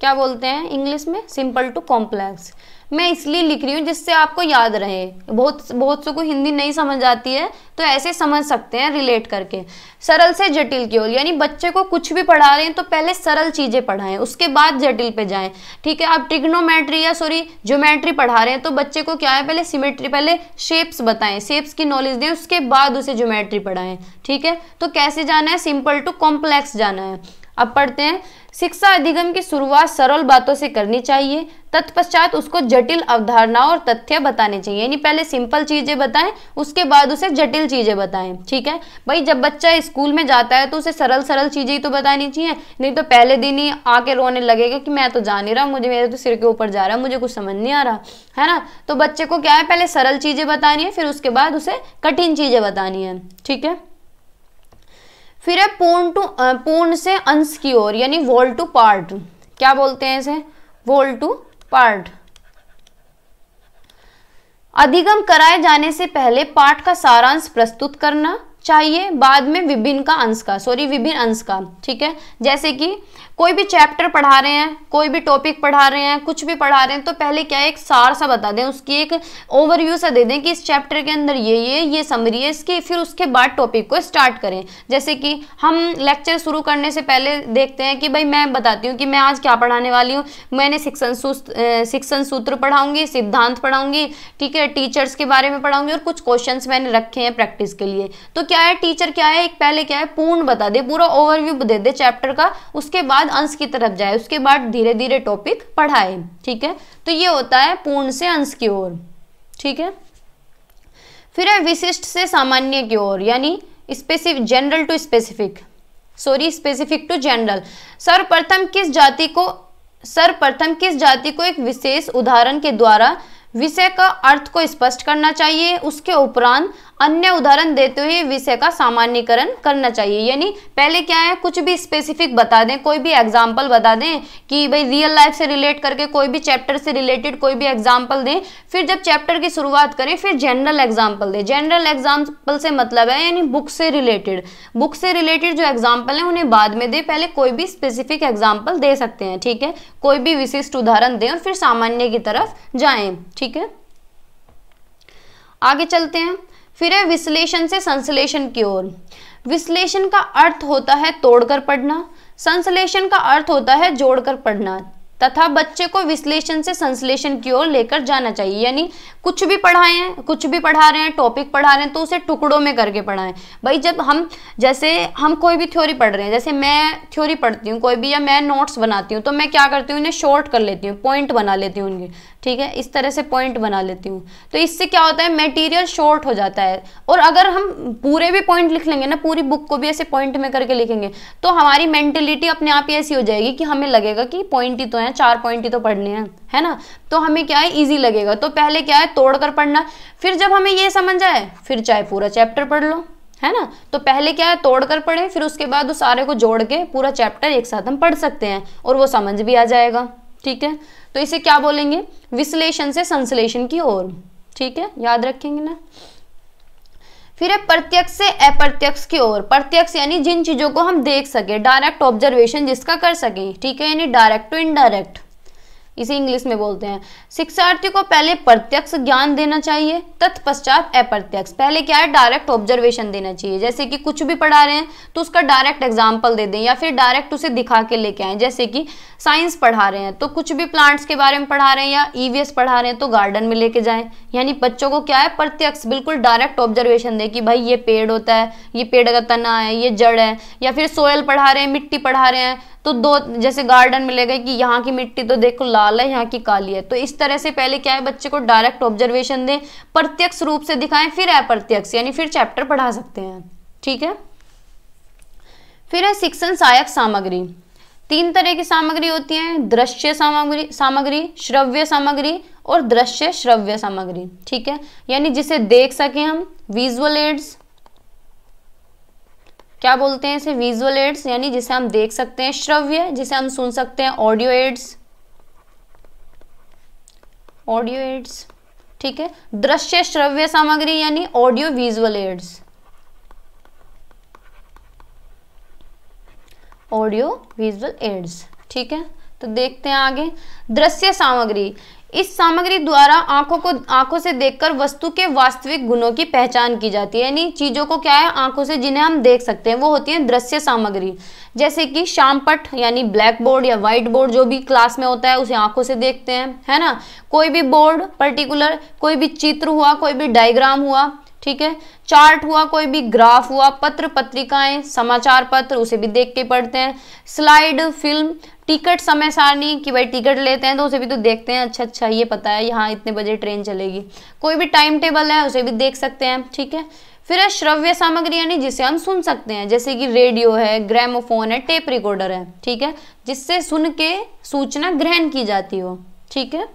क्या बोलते हैं इंग्लिश में सिंपल टू कॉम्प्लेक्स मैं इसलिए लिख रही हूँ जिससे आपको याद रहे बहुत बहुत सो को हिंदी नहीं समझ आती है तो ऐसे समझ सकते हैं रिलेट करके सरल से जटिल की ओर यानी बच्चे को कुछ भी पढ़ा रहे हैं तो पहले सरल चीज़ें पढ़ाएं उसके बाद जटिल पे जाएं ठीक है आप ट्रिग्नोमेट्री या सॉरी ज्योमेट्री पढ़ा रहे हैं तो बच्चे को क्या है पहले सिमेट्री पहले शेप्स बताएं शेप्स की नॉलेज दें उसके बाद उसे ज्योमेट्री पढ़ाएं ठीक है तो कैसे जाना है सिंपल टू कॉम्प्लेक्स जाना है अब पढ़ते हैं शिक्षा अधिगम की शुरुआत सरल बातों से करनी चाहिए तत्पश्चात उसको जटिल अवधारणाओं और तथ्य बताने चाहिए यानी पहले सिंपल चीज़ें बताएं उसके बाद उसे जटिल चीज़ें बताएं ठीक है भाई जब बच्चा स्कूल में जाता है तो उसे सरल सरल चीज़ें ही तो बतानी चाहिए नहीं तो पहले दिन ही आके रोने लगेगा कि मैं तो जा नहीं रहा मुझे मेरे तो सिर के ऊपर जा रहा मुझे कुछ समझ नहीं आ रहा है ना तो बच्चे को क्या है पहले सरल चीज़ें बतानी है फिर उसके बाद उसे कठिन चीज़ें बतानी है ठीक है फिर है पूर्ण टू पूर्ण से अंश की ओर यानी वोल टू पार्ट क्या बोलते हैं इसे वोल टू पार्ट अधिगम कराए जाने से पहले पाठ का सारांश प्रस्तुत करना चाहिए बाद में विभिन्न का अंश का सॉरी विभिन्न अंश का ठीक है जैसे कि कोई भी चैप्टर पढ़ा रहे हैं कोई भी टॉपिक पढ़ा रहे हैं कुछ भी पढ़ा रहे हैं तो पहले क्या है एक सार सा बता दें उसकी एक ओवरव्यू सा दे दें कि इस चैप्टर के अंदर ये ये ये समरी है इसकी फिर उसके बाद टॉपिक को स्टार्ट करें जैसे कि हम लेक्चर शुरू करने से पहले देखते हैं कि भाई मैं बताती हूँ कि मैं आज क्या पढ़ाने वाली हूँ मैंने शिक्षण शिक्षण सूत्र पढ़ाऊंगी सिद्धांत पढ़ाऊंगी ठीक है टीचर्स के बारे में पढ़ाऊंगी और कुछ क्वेश्चन मैंने रखे हैं प्रैक्टिस के लिए तो क्या है टीचर क्या है एक पहले क्या है पूर्ण बता दे पूरा ओवरव्यू दे दे चैप्टर का उसके बाद अंश की तरफ जाए उसके बाद धीरे धीरे टॉपिक पढ़ाए ठीक है तो ये होता है पूर्ण से अंश की ओर ठीक है फिर है विशिष्ट से सामान्य की ओर यानी specific general to specific sorry specific to general सर्वप्रथम किस जाति को सर्वप्रथम किस जाति को एक विशेष उदाहरण के द्वारा विषय का अर्थ को स्पष्ट करना चाहिए उसके उपरांत अन्य उदाहरण देते हुए विषय का सामान्यकरण करना चाहिए यानी पहले क्या है कुछ भी स्पेसिफिक बता दें कोई भी एग्जाम्पल बता दें कि भाई रियल लाइफ से रिलेट करके कोई भी चैप्टर से रिलेटेड कोई भी एग्जाम्पल दें फिर जब चैप्टर की शुरुआत करें फिर जनरल एग्जाम्पल दें जनरल एग्जाम्पल से मतलब है यानी बुक से रिलेटेड बुक से रिलेटेड जो एग्जाम्पल हैं उन्हें बाद में दें पहले कोई भी स्पेसिफिक एग्जाम्पल दे सकते हैं ठीक है कोई भी विशिष्ट उदाहरण दें और फिर सामान्य की तरफ जाएँ ठीक है आगे चलते हैं फिर है विश्लेषण से संश्लेषण की ओर विश्लेषण का अर्थ होता है तोड़कर पढ़ना संश्लेषण का अर्थ होता है जोड़कर पढ़ना तथा बच्चे को विश्लेषण से संश्लेषण की ओर लेकर जाना चाहिए यानी कुछ भी पढ़ाए हैं कुछ भी पढ़ा रहे हैं टॉपिक पढ़ा रहे हैं तो उसे टुकड़ों में करके पढ़ाएं भाई जब हम जैसे हम कोई भी थ्योरी पढ़ रहे हैं जैसे मैं थ्योरी पढ़ती हूँ कोई भी या मैं नोट्स बनाती हूँ तो मैं क्या करती हूँ इन्हें शॉर्ट कर लेती हूँ पॉइंट बना लेती हूँ उनके ठीक है इस तरह से पॉइंट बना लेती हूँ तो इससे क्या होता है मेटीरियल शॉर्ट हो जाता है और अगर हम पूरे भी पॉइंट लिख लेंगे ना पूरी बुक को भी ऐसे पॉइंट में करके लिखेंगे तो हमारी मेंटेलिटी अपने आप ही ऐसी हो जाएगी कि हमें लगेगा कि पॉइंट ही तो है चार पॉइंट ही तो पढ़ने हैं है ना तो हमें क्या है ईजी लगेगा तो पहले क्या है तोड़ कर पढ़ना फिर जब हमें ये समझ आए फिर चाहे पूरा चैप्टर पढ़ लो है ना तो पहले क्या है तोड़ कर पढ़े फिर उसके बाद उस सारे को जोड़ के पूरा चैप्टर एक साथ हम पढ़ सकते हैं और वो समझ भी आ जाएगा ठीक है तो इसे क्या बोलेंगे विश्लेषण से संश्लेषण की ओर ठीक है याद रखेंगे ना फिर है प्रत्यक्ष से अप्रत्यक्ष की ओर प्रत्यक्ष यानी जिन चीज़ों को हम देख सके डायरेक्ट ऑब्जर्वेशन जिसका कर सके ठीक है यानी डायरेक्ट टू इनडायरेक्ट इसे इंग्लिश में बोलते हैं शिक्षार्थी को पहले प्रत्यक्ष ज्ञान देना चाहिए तत्पश्चात अप्रत्यक्ष पहले क्या है डायरेक्ट ऑब्जर्वेशन देना चाहिए जैसे कि कुछ भी पढ़ा रहे हैं तो उसका डायरेक्ट एग्जाम्पल दे दें या फिर डायरेक्ट उसे दिखा के लेके आए जैसे कि साइंस पढ़ा रहे हैं तो कुछ भी प्लांट्स के बारे में पढ़ा रहे हैं या ईवीएस e पढ़ा रहे हैं तो गार्डन में लेके जाए यानी बच्चों को क्या है प्रत्यक्ष बिल्कुल डायरेक्ट ऑब्जर्वेशन दे कि भाई ये पेड़ होता है ये पेड़ का तना है ये जड़ है या फिर सोयल पढ़ा रहे हैं मिट्टी पढ़ा रहे हैं तो दो जैसे गार्डन में ले गए कि यहाँ की मिट्टी तो देखो लाल काला है यहाँ की काली है तो इस तरह से पहले क्या है बच्चे को डायरेक्ट ऑब्जर्वेशन दें प्रत्यक्ष रूप से दिखाएं फिर अप्रत्यक्ष यानी फिर चैप्टर पढ़ा सकते हैं ठीक है फिर है शिक्षण सहायक सामग्री तीन तरह की सामग्री होती है दृश्य सामग्री सामग्री श्रव्य सामग्री और दृश्य श्रव्य सामग्री ठीक है यानी जिसे देख सके हम विजुअल एड्स क्या बोलते हैं इसे विजुअल एड्स यानी जिसे हम देख सकते हैं श्रव्य जिसे हम सुन सकते हैं ऑडियो एड्स ऑडियो एड्स ठीक है दृश्य श्रव्य सामग्री यानी audio visual aids audio visual aids ठीक है तो देखते हैं आगे दृश्य सामग्री इस सामग्री द्वारा आंखों को आंखों से देखकर वस्तु के वास्तविक गुणों की पहचान की जाती है यानी चीज़ों को क्या है आंखों से जिन्हें हम देख सकते हैं वो होती है दृश्य सामग्री जैसे कि शामपट यानी ब्लैक बोर्ड या व्हाइट बोर्ड जो भी क्लास में होता है उसे आंखों से देखते हैं है ना कोई भी बोर्ड पर्टिकुलर कोई भी चित्र हुआ कोई भी डायग्राम हुआ ठीक है चार्ट हुआ कोई भी ग्राफ हुआ पत्र पत्रिकाएं समाचार पत्र उसे भी देख के पढ़ते हैं स्लाइड फिल्म टिकट समय सारणी कि भाई टिकट लेते हैं तो उसे भी तो देखते हैं अच्छा अच्छा ये पता है यहाँ इतने बजे ट्रेन चलेगी कोई भी टाइम टेबल है उसे भी देख सकते हैं ठीक है फिर है श्रव्य सामग्री यानी जिसे हम सुन सकते हैं जैसे कि रेडियो है ग्रामोफोन है टेप रिकॉर्डर है ठीक है जिससे सुन के सूचना ग्रहण की जाती हो ठीक है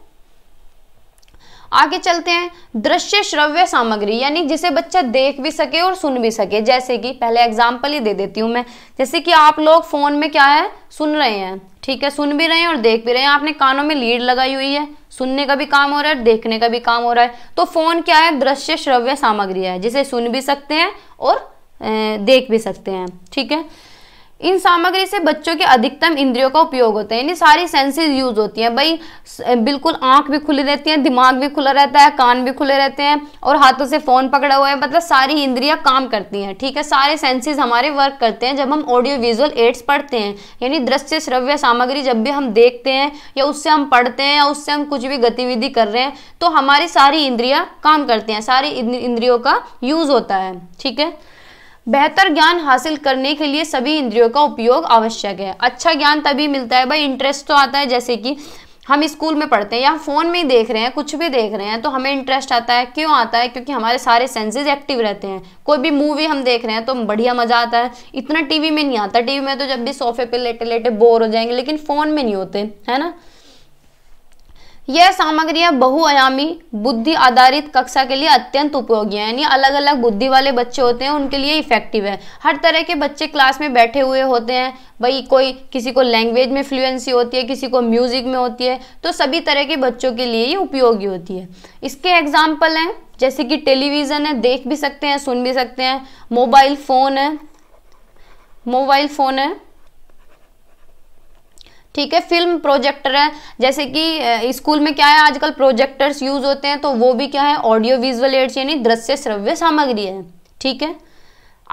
आगे चलते हैं दृश्य श्रव्य सामग्री यानी जिसे बच्चा देख भी सके और सुन भी सके जैसे कि पहले एग्जाम्पल ही दे देती हूँ मैं जैसे कि आप लोग फ़ोन में क्या है सुन रहे हैं ठीक है सुन भी रहे हैं और देख भी रहे हैं आपने कानों में लीड लगाई हुई है सुनने का भी काम हो रहा है देखने का भी काम हो रहा है तो फ़ोन क्या है दृश्य श्रव्य सामग्री है जिसे सुन भी सकते हैं और देख भी सकते हैं ठीक है इन सामग्री से बच्चों के अधिकतम इंद्रियों का उपयोग होता है यानी सारी सेंसेस यूज होती हैं भाई बिल्कुल आंख भी खुली रहती है दिमाग भी खुला रहता है कान भी खुले रहते हैं और हाथों से फ़ोन पकड़ा हुआ है मतलब सारी इंद्रियाँ काम करती हैं ठीक है सारे सेंसेज हमारे वर्क करते हैं जब हम ऑडियो विजुअल एड्स पढ़ते हैं यानी दृश्य श्रव्य सामग्री जब भी हम देखते हैं या उससे हम पढ़ते हैं या उससे हम कुछ भी गतिविधि कर रहे हैं तो हमारी सारी इंद्रिया काम करते हैं सारी इंद्रियों का यूज़ होता है ठीक है बेहतर ज्ञान हासिल करने के लिए सभी इंद्रियों का उपयोग आवश्यक है अच्छा ज्ञान तभी मिलता है भाई इंटरेस्ट तो आता है जैसे कि हम स्कूल में पढ़ते हैं या फ़ोन में ही देख रहे हैं कुछ भी देख रहे हैं तो हमें इंटरेस्ट आता है क्यों आता है क्योंकि हमारे सारे सेंसेस एक्टिव रहते हैं कोई भी मूवी हम देख रहे हैं तो बढ़िया मज़ा आता है इतना टीवी में नहीं आता टीवी में तो जब भी सोफे पे लेटे लेटे बोर हो जाएंगे लेकिन फ़ोन में नहीं होते है ना यह सामग्रियां बहुआयामी बुद्धि आधारित कक्षा के लिए अत्यंत उपयोगी है यानी अलग अलग बुद्धि वाले बच्चे होते हैं उनके लिए इफेक्टिव है हर तरह के बच्चे क्लास में बैठे हुए होते हैं भाई कोई किसी को लैंग्वेज में फ्लुएंसी होती है किसी को म्यूजिक में होती है तो सभी तरह के बच्चों के लिए ये उपयोगी होती है इसके एग्जाम्पल हैं जैसे कि टेलीविज़न है देख भी सकते हैं सुन भी सकते हैं मोबाइल फ़ोन है मोबाइल फ़ोन है ठीक है फिल्म प्रोजेक्टर है जैसे कि स्कूल में क्या है आजकल प्रोजेक्टर्स यूज होते हैं तो वो भी क्या है ऑडियो विजुअल एड्स यानी दृश्य श्रव्य सामग्री है ठीक है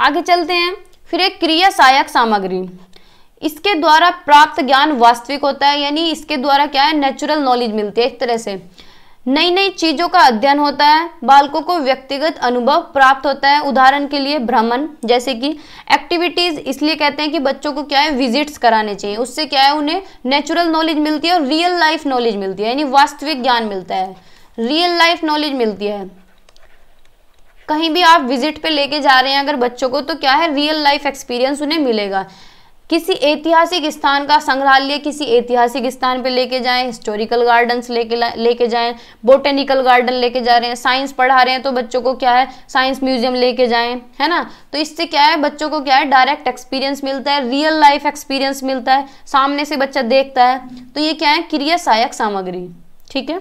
आगे चलते हैं फिर एक क्रिया सहायक सामग्री इसके द्वारा प्राप्त ज्ञान वास्तविक होता है यानी इसके द्वारा क्या है नेचुरल नॉलेज मिलती है एक तरह से नई नई चीजों का अध्ययन होता है बालकों को व्यक्तिगत अनुभव प्राप्त होता है उदाहरण के लिए भ्रमण जैसे कि एक्टिविटीज इसलिए कहते हैं कि बच्चों को क्या है विजिट्स कराने चाहिए उससे क्या है उन्हें नेचुरल नॉलेज मिलती है और रियल लाइफ नॉलेज मिलती है यानी वास्तविक ज्ञान मिलता है रियल लाइफ नॉलेज मिलती है कहीं भी आप विजिट पे लेके जा रहे हैं अगर बच्चों को तो क्या है रियल लाइफ एक्सपीरियंस उन्हें मिलेगा किसी ऐतिहासिक स्थान का संग्रहालय किसी ऐतिहासिक स्थान पे लेके जाएं हिस्टोरिकल गार्डन्स लेके लेके जाएं बोटेनिकल गार्डन लेके जा रहे हैं साइंस पढ़ा रहे हैं तो बच्चों को क्या है साइंस म्यूजियम लेके जाएं है ना तो इससे क्या है बच्चों को क्या है डायरेक्ट एक्सपीरियंस मिलता है रियल लाइफ एक्सपीरियंस मिलता है सामने से बच्चा देखता है तो ये क्या है क्रिया सहायक सामग्री ठीक है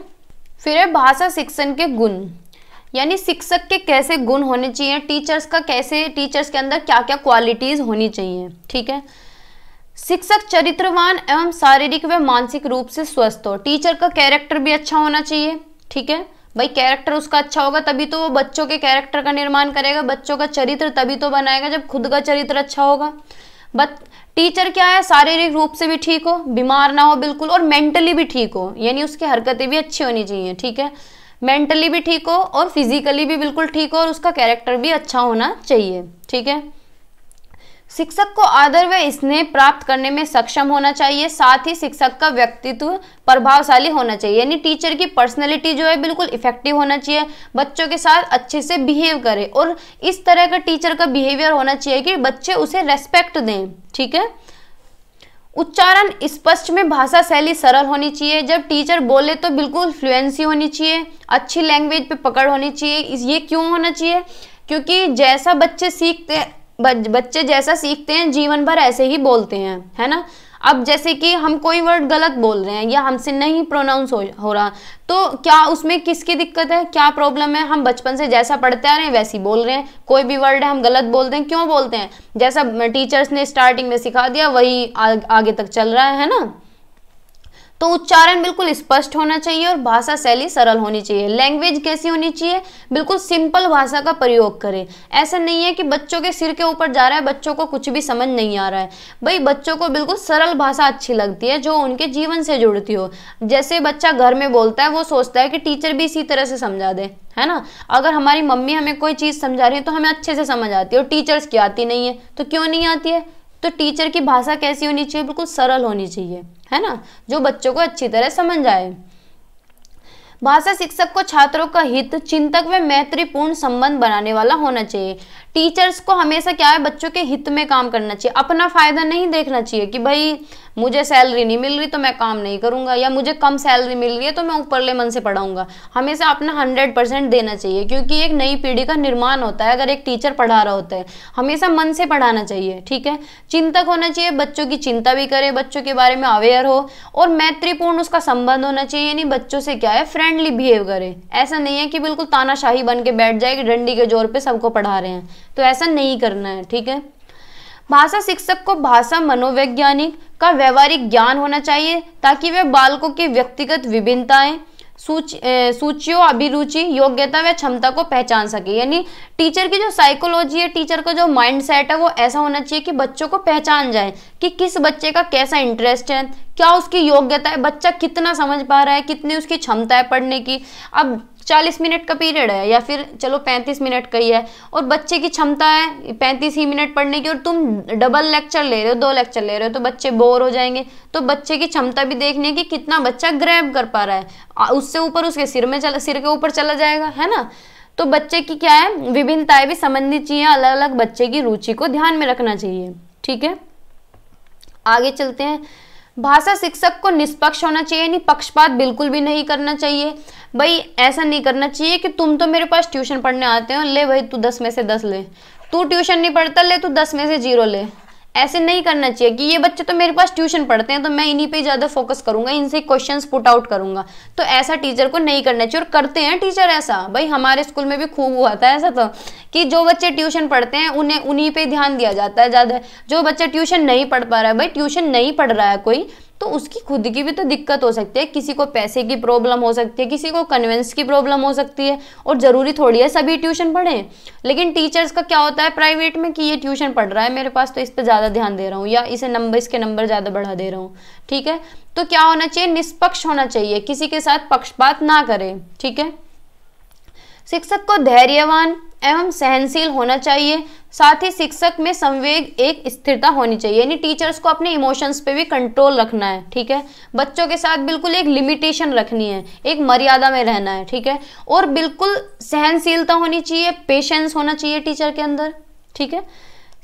फिर है भाषा शिक्षण के गुण यानी शिक्षक के कैसे गुण होने चाहिए टीचर्स का कैसे टीचर्स के अंदर क्या क्या क्वालिटीज़ होनी चाहिए ठीक है शिक्षक चरित्रवान एवं शारीरिक व मानसिक रूप से स्वस्थ हो टीचर का कैरेक्टर भी अच्छा होना चाहिए ठीक है भाई कैरेक्टर उसका अच्छा होगा तभी तो वो बच्चों के कैरेक्टर का निर्माण करेगा बच्चों का चरित्र तभी तो बनाएगा जब खुद का चरित्र अच्छा होगा बट टीचर क्या है शारीरिक रूप से भी ठीक हो बीमार ना हो बिल्कुल और मेंटली भी ठीक हो यानी उसकी हरकतें भी अच्छी होनी चाहिए ठीक है मेंटली भी ठीक हो और फिजिकली भी बिल्कुल ठीक हो और उसका कैरेक्टर भी अच्छा होना चाहिए ठीक है शिक्षक को आदर व स्नेह प्राप्त करने में सक्षम होना चाहिए साथ ही शिक्षक का व्यक्तित्व प्रभावशाली होना चाहिए यानी टीचर की पर्सनैलिटी जो है बिल्कुल इफेक्टिव होना चाहिए बच्चों के साथ अच्छे से बिहेव करे और इस तरह का टीचर का बिहेवियर होना चाहिए कि बच्चे उसे रेस्पेक्ट दें ठीक है उच्चारण स्पष्ट में भाषा शैली सरल होनी चाहिए जब टीचर बोले तो बिल्कुल फ्लुएंसी होनी चाहिए अच्छी लैंग्वेज पे पकड़ होनी चाहिए ये क्यों होना चाहिए क्योंकि जैसा बच्चे सीखते बच्चे जैसा सीखते हैं जीवन भर ऐसे ही बोलते हैं है ना अब जैसे कि हम कोई वर्ड गलत बोल रहे हैं या हमसे नहीं प्रोनाउंस हो, हो रहा तो क्या उसमें किसकी दिक्कत है क्या प्रॉब्लम है हम बचपन से जैसा पढ़ते आ रहे हैं वैसे ही बोल रहे हैं कोई भी वर्ड है हम गलत बोलते हैं क्यों बोलते हैं जैसा टीचर्स ने स्टार्टिंग में सिखा दिया वही आ, आगे तक चल रहा है, है ना तो उच्चारण बिल्कुल स्पष्ट होना चाहिए और भाषा शैली सरल होनी चाहिए लैंग्वेज कैसी होनी चाहिए बिल्कुल सिंपल भाषा का प्रयोग करें ऐसा नहीं है कि बच्चों के सिर के ऊपर जा रहा है बच्चों को कुछ भी समझ नहीं आ रहा है भाई बच्चों को बिल्कुल सरल भाषा अच्छी लगती है जो उनके जीवन से जुड़ती हो जैसे बच्चा घर में बोलता है वो सोचता है कि टीचर भी इसी तरह से समझा दे है ना अगर हमारी मम्मी हमें कोई चीज़ समझा रही है तो हमें अच्छे से समझ आती है और टीचर्स की आती नहीं है तो क्यों नहीं आती है तो टीचर की भाषा कैसी होनी चाहिए बिल्कुल सरल होनी चाहिए है ना जो बच्चों को अच्छी तरह समझ आए भाषा शिक्षक को छात्रों का हित चिंतक व मैत्रीपूर्ण संबंध बनाने वाला होना चाहिए टीचर्स को हमेशा क्या है बच्चों के हित में काम करना चाहिए अपना फ़ायदा नहीं देखना चाहिए कि भाई मुझे सैलरी नहीं मिल रही तो मैं काम नहीं करूँगा या मुझे कम सैलरी मिल रही है तो मैं ऊपरले मन से पढ़ाऊँगा हमेशा अपना हंड्रेड परसेंट देना चाहिए क्योंकि एक नई पीढ़ी का निर्माण होता है अगर एक टीचर पढ़ा रहा होता है हमेशा मन से पढ़ाना चाहिए ठीक है चिंतक होना चाहिए बच्चों की चिंता भी करे बच्चों के बारे में अवेयर हो और मैत्रीपूर्ण उसका संबंध होना चाहिए यानी बच्चों से क्या है फ्रेंडली बिहेव करे ऐसा नहीं है कि बिल्कुल तानाशाही बन के बैठ जाए कि डंडी के जोर पर सबको पढ़ा रहे हैं तो ऐसा नहीं करना है ठीक है भाषा शिक्षक को भाषा मनोवैज्ञानिक का व्यवहारिक ज्ञान होना चाहिए ताकि वे बालकों की व्यक्तिगत विभिन्नताएं सूच सूचियों अभिरुचि योग्यता व क्षमता को पहचान सके यानी टीचर की जो साइकोलॉजी है टीचर का जो माइंड सेट है वो ऐसा होना चाहिए कि बच्चों को पहचान जाए कि किस बच्चे का कैसा इंटरेस्ट है क्या उसकी योग्यता है बच्चा कितना समझ पा रहा है कितनी उसकी क्षमता है पढ़ने की अब चालीस मिनट का पीरियड है या फिर चलो पैंतीस मिनट का ही है और बच्चे की क्षमता है पैंतीस ही मिनट पढ़ने की और तुम डबल लेक्चर ले रहे हो दो लेक्चर ले रहे हो तो बच्चे बोर हो जाएंगे तो बच्चे की क्षमता भी देखने की कितना बच्चा ग्रैब कर पा रहा है उससे ऊपर उसके सिर में चला सिर के ऊपर चला जाएगा है ना तो बच्चे की क्या है विभिन्नताएं भी समझनी चाहिए अलग अलग बच्चे की रुचि को ध्यान में रखना चाहिए ठीक है आगे चलते हैं भाषा शिक्षक को निष्पक्ष होना चाहिए यानी पक्षपात बिल्कुल भी नहीं करना चाहिए भाई ऐसा नहीं करना चाहिए कि तुम तो मेरे पास ट्यूशन पढ़ने आते हो ले भाई तू दस में से दस ले तू ट्यूशन नहीं पढ़ता ले तू दस में से जीरो ले ऐसे नहीं करना चाहिए कि ये बच्चे तो मेरे पास ट्यूशन पढ़ते हैं तो मैं इन्हीं पे ज़्यादा फोकस करूंगा इनसे क्वेश्चन पुट आउट करूंगा तो ऐसा टीचर को नहीं करना चाहिए और करते हैं टीचर ऐसा भाई हमारे स्कूल में भी खूब हुआ था ऐसा तो कि जो बच्चे ट्यूशन पढ़ते हैं उन्हें उन्हीं पर ध्यान दिया जाता है ज़्यादा जो बच्चा ट्यूशन नहीं पढ़ पा रहा है भाई ट्यूशन नहीं पढ़ रहा है कोई तो उसकी खुद की भी तो दिक्कत हो सकती है किसी को पैसे की प्रॉब्लम हो सकती है किसी को कन्वेंस की प्रॉब्लम हो सकती है और ज़रूरी थोड़ी है सभी ट्यूशन पढ़ें लेकिन टीचर्स का क्या होता है प्राइवेट में कि ये ट्यूशन पढ़ रहा है मेरे पास तो इस पर ज़्यादा ध्यान दे रहा हूँ या इसे नंबर इसके नंबर ज़्यादा बढ़ा दे रहा हूँ ठीक है तो क्या होना चाहिए निष्पक्ष होना चाहिए किसी के साथ पक्षपात ना करें ठीक है शिक्षक को धैर्यवान एवं सहनशील होना चाहिए साथ ही शिक्षक में संवेग एक स्थिरता होनी चाहिए यानी टीचर्स को अपने इमोशंस पे भी कंट्रोल रखना है ठीक है बच्चों के साथ बिल्कुल एक लिमिटेशन रखनी है एक मर्यादा में रहना है ठीक है और बिल्कुल सहनशीलता होनी चाहिए पेशेंस होना चाहिए टीचर के अंदर ठीक है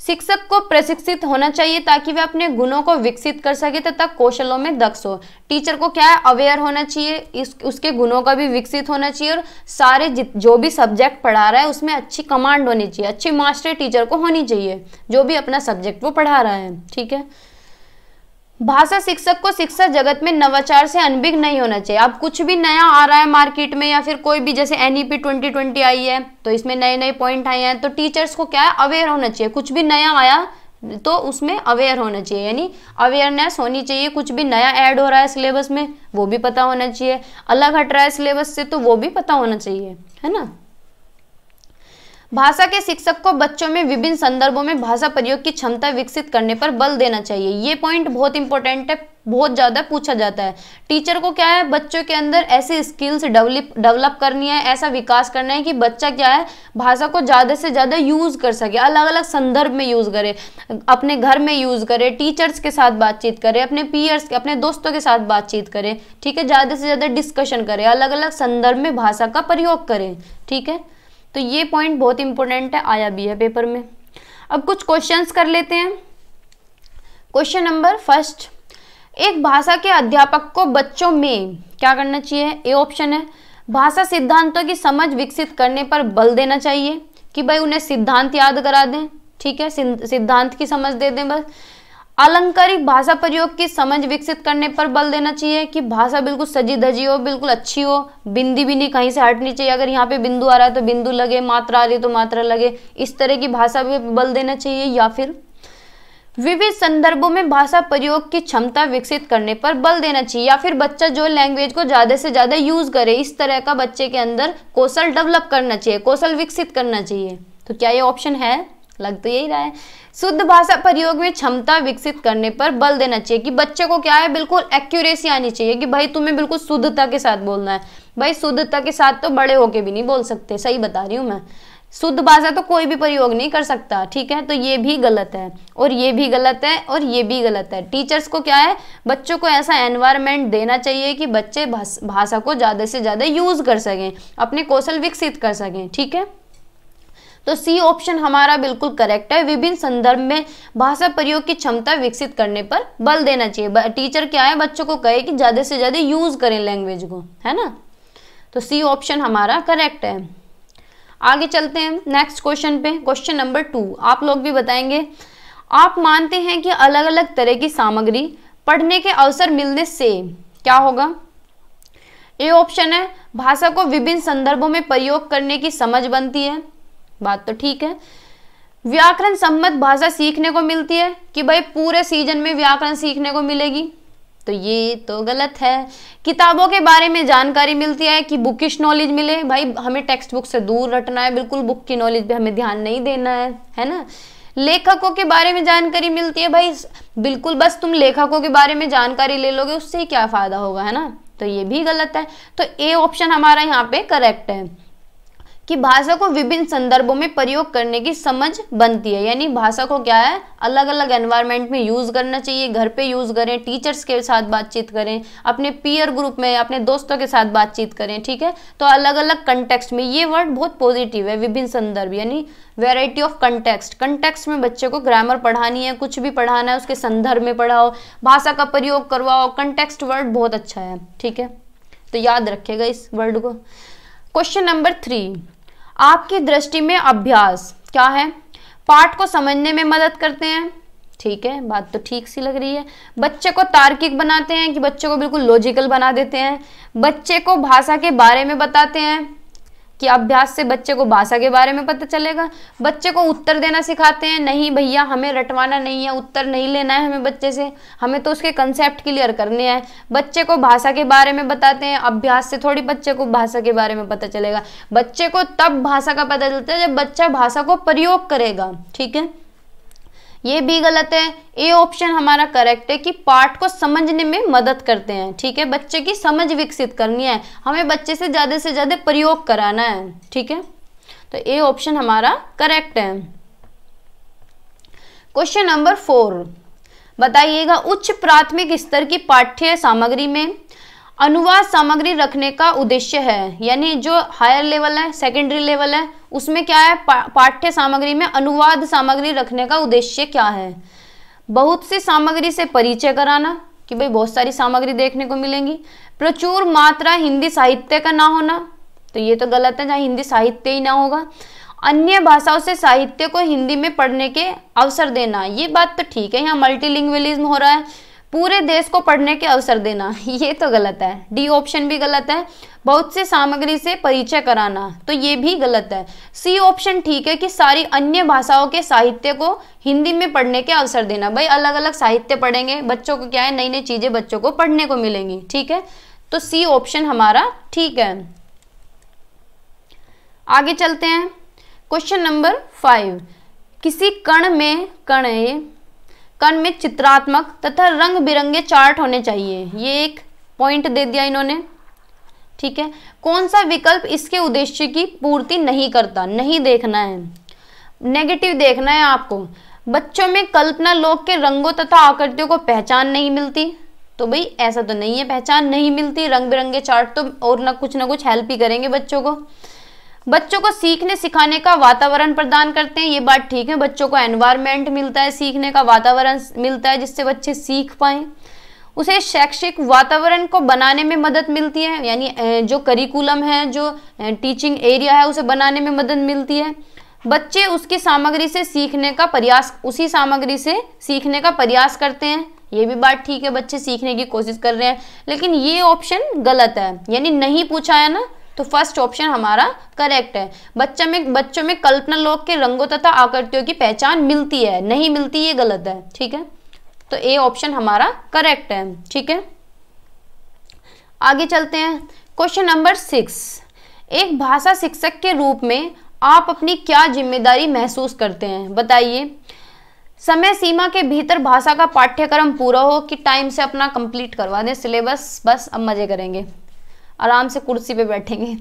शिक्षक को प्रशिक्षित होना चाहिए ताकि वह अपने गुणों को विकसित कर सके तथा कौशलों में दक्ष हो टीचर को क्या है अवेयर होना चाहिए इस उसके गुणों का भी विकसित होना चाहिए और सारे जो भी सब्जेक्ट पढ़ा रहा है उसमें अच्छी कमांड होनी चाहिए अच्छी मास्टर टीचर को होनी चाहिए जो भी अपना सब्जेक्ट वो पढ़ा रहा है ठीक है भाषा शिक्षक को शिक्षा जगत में नवाचार से अनभिग नहीं होना चाहिए अब कुछ भी नया आ रहा है मार्केट में या फिर कोई भी जैसे N E P twenty twenty आई है तो इसमें नए नए पॉइंट आए हैं तो टीचर्स को क्या है अवेयर होना चाहिए कुछ भी नया आया तो उसमें अवेयर होना चाहिए यानी अवेयरनेस होनी चाहिए कुछ भी नया ऐड हो रहा है सिलेबस में वो भी पता होना चाहिए अलग हट रहा है सिलेबस से तो वो भी पता होना चाहिए है ना भाषा के शिक्षक को बच्चों में विभिन्न संदर्भों में भाषा प्रयोग की क्षमता विकसित करने पर बल देना चाहिए ये पॉइंट बहुत इंपॉर्टेंट है बहुत ज़्यादा पूछा जाता है टीचर को क्या है बच्चों के अंदर ऐसी स्किल्स डेवलप डेवलप करनी है ऐसा विकास करना है कि बच्चा क्या है भाषा को ज़्यादा से ज़्यादा यूज़ कर सके अलग अलग संदर्भ में यूज़ करे अपने घर में यूज़ करे टीचर्स के साथ बातचीत करे अपने पीयर्स अपने दोस्तों के साथ बातचीत करे ठीक है ज़्यादा से ज़्यादा डिस्कशन करे अलग अलग संदर्भ में भाषा का प्रयोग करें ठीक है तो ये पॉइंट बहुत इंपॉर्टेंट है आया भी है पेपर में अब कुछ क्वेश्चंस कर लेते हैं क्वेश्चन नंबर फर्स्ट एक भाषा के अध्यापक को बच्चों में क्या करना चाहिए ए ऑप्शन है भाषा सिद्धांतों की समझ विकसित करने पर बल देना चाहिए कि भाई उन्हें सिद्धांत याद करा दें ठीक है सिद्धांत की समझ दे दें बस आलंकारिक भाषा प्रयोग की समझ विकसित करने पर बल देना चाहिए कि भाषा बिल्कुल सजी धजी हो बिल्कुल अच्छी हो बिंदी भी नहीं कहीं से हटनी चाहिए अगर यहाँ पे बिंदु आ रहा है तो बिंदु लगे मात्रा आ रही तो मात्रा लगे इस तरह की भाषा पे बल देना चाहिए या फिर विविध संदर्भों में भाषा प्रयोग की क्षमता विकसित करने पर बल देना चाहिए या फिर बच्चा जो लैंग्वेज को ज़्यादा से ज़्यादा यूज़ करे इस तरह का बच्चे के अंदर कौशल डेवलप करना चाहिए कौशल विकसित करना चाहिए तो क्या ये ऑप्शन है लग तो यही रहा है शुद्ध भाषा प्रयोग में क्षमता विकसित करने पर बल देना चाहिए कि बच्चे को क्या है बिल्कुल एक्यूरेसी आनी चाहिए कि भाई तुम्हें बिल्कुल शुद्धता के साथ बोलना है भाई शुद्धता के साथ तो बड़े होके भी नहीं बोल सकते सही बता रही हूँ मैं शुद्ध भाषा तो कोई भी प्रयोग नहीं कर सकता ठीक है तो ये भी गलत है और ये भी गलत है और ये भी गलत है टीचर्स को क्या है बच्चों को ऐसा एनवायरमेंट देना चाहिए कि बच्चे भाषा को ज़्यादा से ज़्यादा यूज़ कर सकें अपने कौशल विकसित कर सकें ठीक है तो सी ऑप्शन हमारा बिल्कुल करेक्ट है विभिन्न संदर्भ में भाषा प्रयोग की क्षमता विकसित करने पर बल देना चाहिए टीचर क्या है बच्चों को कहे कि ज़्यादा से ज़्यादा यूज करें लैंग्वेज को है ना तो सी ऑप्शन हमारा करेक्ट है आगे चलते हैं नेक्स्ट क्वेश्चन पे क्वेश्चन नंबर टू आप लोग भी बताएंगे आप मानते हैं कि अलग अलग तरह की सामग्री पढ़ने के अवसर मिलने से क्या होगा ए ऑप्शन है भाषा को विभिन्न संदर्भों में प्रयोग करने की समझ बनती है बात तो ठीक है व्याकरण सम्मत भाषा सीखने को मिलती है कि भाई पूरे सीजन में व्याकरण सीखने को मिलेगी तो ये तो गलत है किताबों के बारे में जानकारी मिलती है कि बुकिश नॉलेज मिले भाई हमें टेक्स्ट बुक से दूर रटना है बिल्कुल बुक की नॉलेज पे हमें ध्यान नहीं देना है है ना लेखकों के बारे में जानकारी मिलती है भाई बिल्कुल बस तुम लेखकों के बारे में जानकारी ले लोगे उससे क्या फ़ायदा होगा है ना तो ये भी गलत है तो ए ऑप्शन हमारा यहाँ पे करेक्ट है कि भाषा को विभिन्न संदर्भों में प्रयोग करने की समझ बनती है यानी भाषा को क्या है अलग अलग एनवायरनमेंट में यूज़ करना चाहिए घर पे यूज़ करें टीचर्स के साथ बातचीत करें अपने पीयर ग्रुप में अपने दोस्तों के साथ बातचीत करें ठीक है तो अलग अलग कंटेक्स्ट में ये वर्ड बहुत पॉजिटिव है विभिन्न संदर्भ यानी वेराइटी ऑफ कंटेक्स्ट कंटेक्स्ट में बच्चे को ग्रामर पढ़ानी है कुछ भी पढ़ाना है उसके संदर्भ में पढ़ाओ भाषा का प्रयोग करवाओ कंटेक्स्ट वर्ड बहुत अच्छा है ठीक है तो याद रखेगा इस वर्ड को क्वेश्चन नंबर थ्री आपकी दृष्टि में अभ्यास क्या है पाठ को समझने में मदद करते हैं ठीक है बात तो ठीक सी लग रही है बच्चे को तार्किक बनाते हैं कि बच्चे को बिल्कुल लॉजिकल बना देते हैं बच्चे को भाषा के बारे में बताते हैं कि अभ्यास से बच्चे को भाषा के बारे में पता चलेगा बच्चे को उत्तर देना सिखाते हैं नहीं भैया हमें रटवाना नहीं है उत्तर नहीं लेना है हमें बच्चे से हमें तो उसके कंसेप्ट क्लियर करने हैं बच्चे को भाषा के बारे में बताते हैं अभ्यास से थोड़ी बच्चे को भाषा के बारे में पता चलेगा बच्चे को तब भाषा का पता चलता है जब बच्चा भाषा को प्रयोग करेगा ठीक है ये भी गलत है ए ऑप्शन हमारा करेक्ट है कि पाठ को समझने में मदद करते हैं ठीक है बच्चे की समझ विकसित करनी है हमें बच्चे से ज़्यादा से ज़्यादा प्रयोग कराना है ठीक है तो ए ऑप्शन हमारा करेक्ट है क्वेश्चन नंबर फोर बताइएगा उच्च प्राथमिक स्तर की पाठ्य सामग्री में अनुवाद सामग्री रखने का उद्देश्य है यानी जो हायर लेवल है सेकेंडरी लेवल है उसमें क्या है पा, पाठ्य सामग्री में अनुवाद सामग्री रखने का उद्देश्य क्या है बहुत सी सामग्री से परिचय कराना कि भाई बहुत सारी सामग्री देखने को मिलेंगी प्रचुर मात्रा हिंदी साहित्य का ना होना तो ये तो गलत है जहाँ हिंदी साहित्य ही ना होगा अन्य भाषाओं से साहित्य को हिंदी में पढ़ने के अवसर देना ये बात तो ठीक है यहाँ मल्टीलिंग्वलिज्म हो रहा है पूरे देश को पढ़ने के अवसर देना ये तो गलत है डी ऑप्शन भी गलत है बहुत से सामग्री से परिचय कराना तो ये भी गलत है सी ऑप्शन ठीक है कि सारी अन्य भाषाओं के साहित्य को हिंदी में पढ़ने के अवसर देना भाई अलग अलग साहित्य पढ़ेंगे बच्चों को क्या है नई नई चीज़ें बच्चों को पढ़ने को मिलेंगी ठीक है तो सी ऑप्शन हमारा ठीक है आगे चलते हैं क्वेश्चन नंबर फाइव किसी कण में कण कण में चित्रात्मक तथा रंग बिरंगे चार्ट होने चाहिए ये एक पॉइंट दे दिया इन्होंने ठीक है कौन सा विकल्प इसके उद्देश्य की पूर्ति नहीं करता नहीं देखना है नेगेटिव देखना है आपको बच्चों में कल्पना लोक के रंगों तथा आकृतियों को पहचान नहीं मिलती तो भाई ऐसा तो नहीं है पहचान नहीं मिलती रंग बिरंगे चार्ट तो और ना कुछ ना कुछ हेल्प ही करेंगे बच्चों को बच्चों को सीखने सिखाने का वातावरण प्रदान करते हैं ये बात ठीक है बच्चों को एनवायरमेंट मिलता है सीखने का वातावरण मिलता है जिससे बच्चे सीख पाए उसे शैक्षिक वातावरण को बनाने में मदद मिलती है यानी जो करिकुलम है जो टीचिंग एरिया है उसे बनाने में मदद मिलती है बच्चे उसकी सामग्री से सीखने का प्रयास उसी सामग्री से सीखने का प्रयास करते हैं ये भी बात ठीक है बच्चे सीखने की कोशिश कर रहे हैं लेकिन ये ऑप्शन गलत है यानी नहीं पूछा है ना तो फर्स्ट ऑप्शन हमारा करेक्ट है बच्चा में बच्चों में कल्पना लोक के रंगों तथा आकृतियों की पहचान मिलती है नहीं मिलती ये गलत है ठीक है तो ए ऑप्शन हमारा करेक्ट है ठीक है आगे चलते हैं क्वेश्चन नंबर सिक्स एक भाषा शिक्षक के रूप में आप अपनी क्या जिम्मेदारी महसूस करते हैं बताइए समय सीमा के भीतर भाषा का पाठ्यक्रम पूरा हो कि टाइम से अपना कंप्लीट करवा दें सिलेबस बस अब मज़े करेंगे आराम से कुर्सी पे बैठेंगे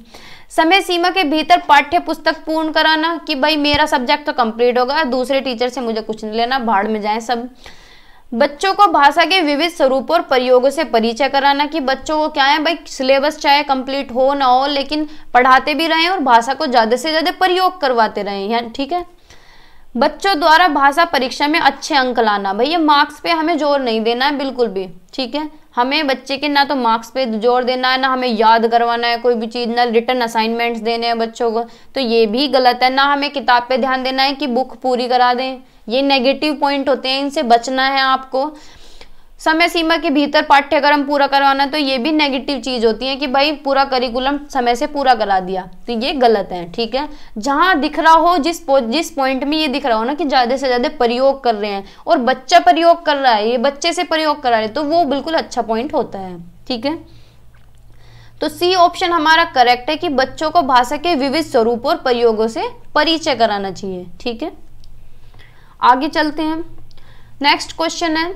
समय सीमा के भीतर पाठ्य पुस्तक पूर्ण कराना कि भाई मेरा सब्जेक्ट तो कंप्लीट होगा दूसरे टीचर से मुझे कुछ नहीं लेना भाड़ में जाए सब बच्चों को भाषा के विविध स्वरूप और प्रयोगों से परिचय कराना कि बच्चों को क्या है भाई सिलेबस चाहे कंप्लीट हो ना हो लेकिन पढ़ाते भी रहें और भाषा को ज़्यादा से ज़्यादा प्रयोग करवाते रहें ठीक है बच्चों द्वारा भाषा परीक्षा में अच्छे अंक लाना भैया मार्क्स पे हमें जोर नहीं देना है बिल्कुल भी ठीक है हमें बच्चे के ना तो मार्क्स पे जोर देना है ना हमें याद करवाना है कोई भी चीज़ ना रिटर्न असाइनमेंट्स देने हैं बच्चों को तो ये भी गलत है ना हमें किताब पे ध्यान देना है कि बुक पूरी करा दें ये नेगेटिव पॉइंट होते हैं इनसे बचना है आपको समय सीमा के भीतर पाठ्यक्रम पूरा करवाना तो ये भी नेगेटिव चीज होती है कि भाई पूरा करिकुलम समय से पूरा करा दिया तो ये गलत है ठीक है जहां दिख रहा हो जिस जिस पॉइंट में ये दिख रहा हो ना कि ज़्यादा से ज़्यादा प्रयोग कर रहे हैं और बच्चा प्रयोग कर रहा है ये बच्चे से प्रयोग करा रहे तो वो बिल्कुल अच्छा पॉइंट होता है ठीक है तो सी ऑप्शन हमारा करेक्ट है कि बच्चों को भाषा के विविध स्वरूप और प्रयोगों से परिचय कराना चाहिए ठीक है आगे चलते हैं नेक्स्ट क्वेश्चन है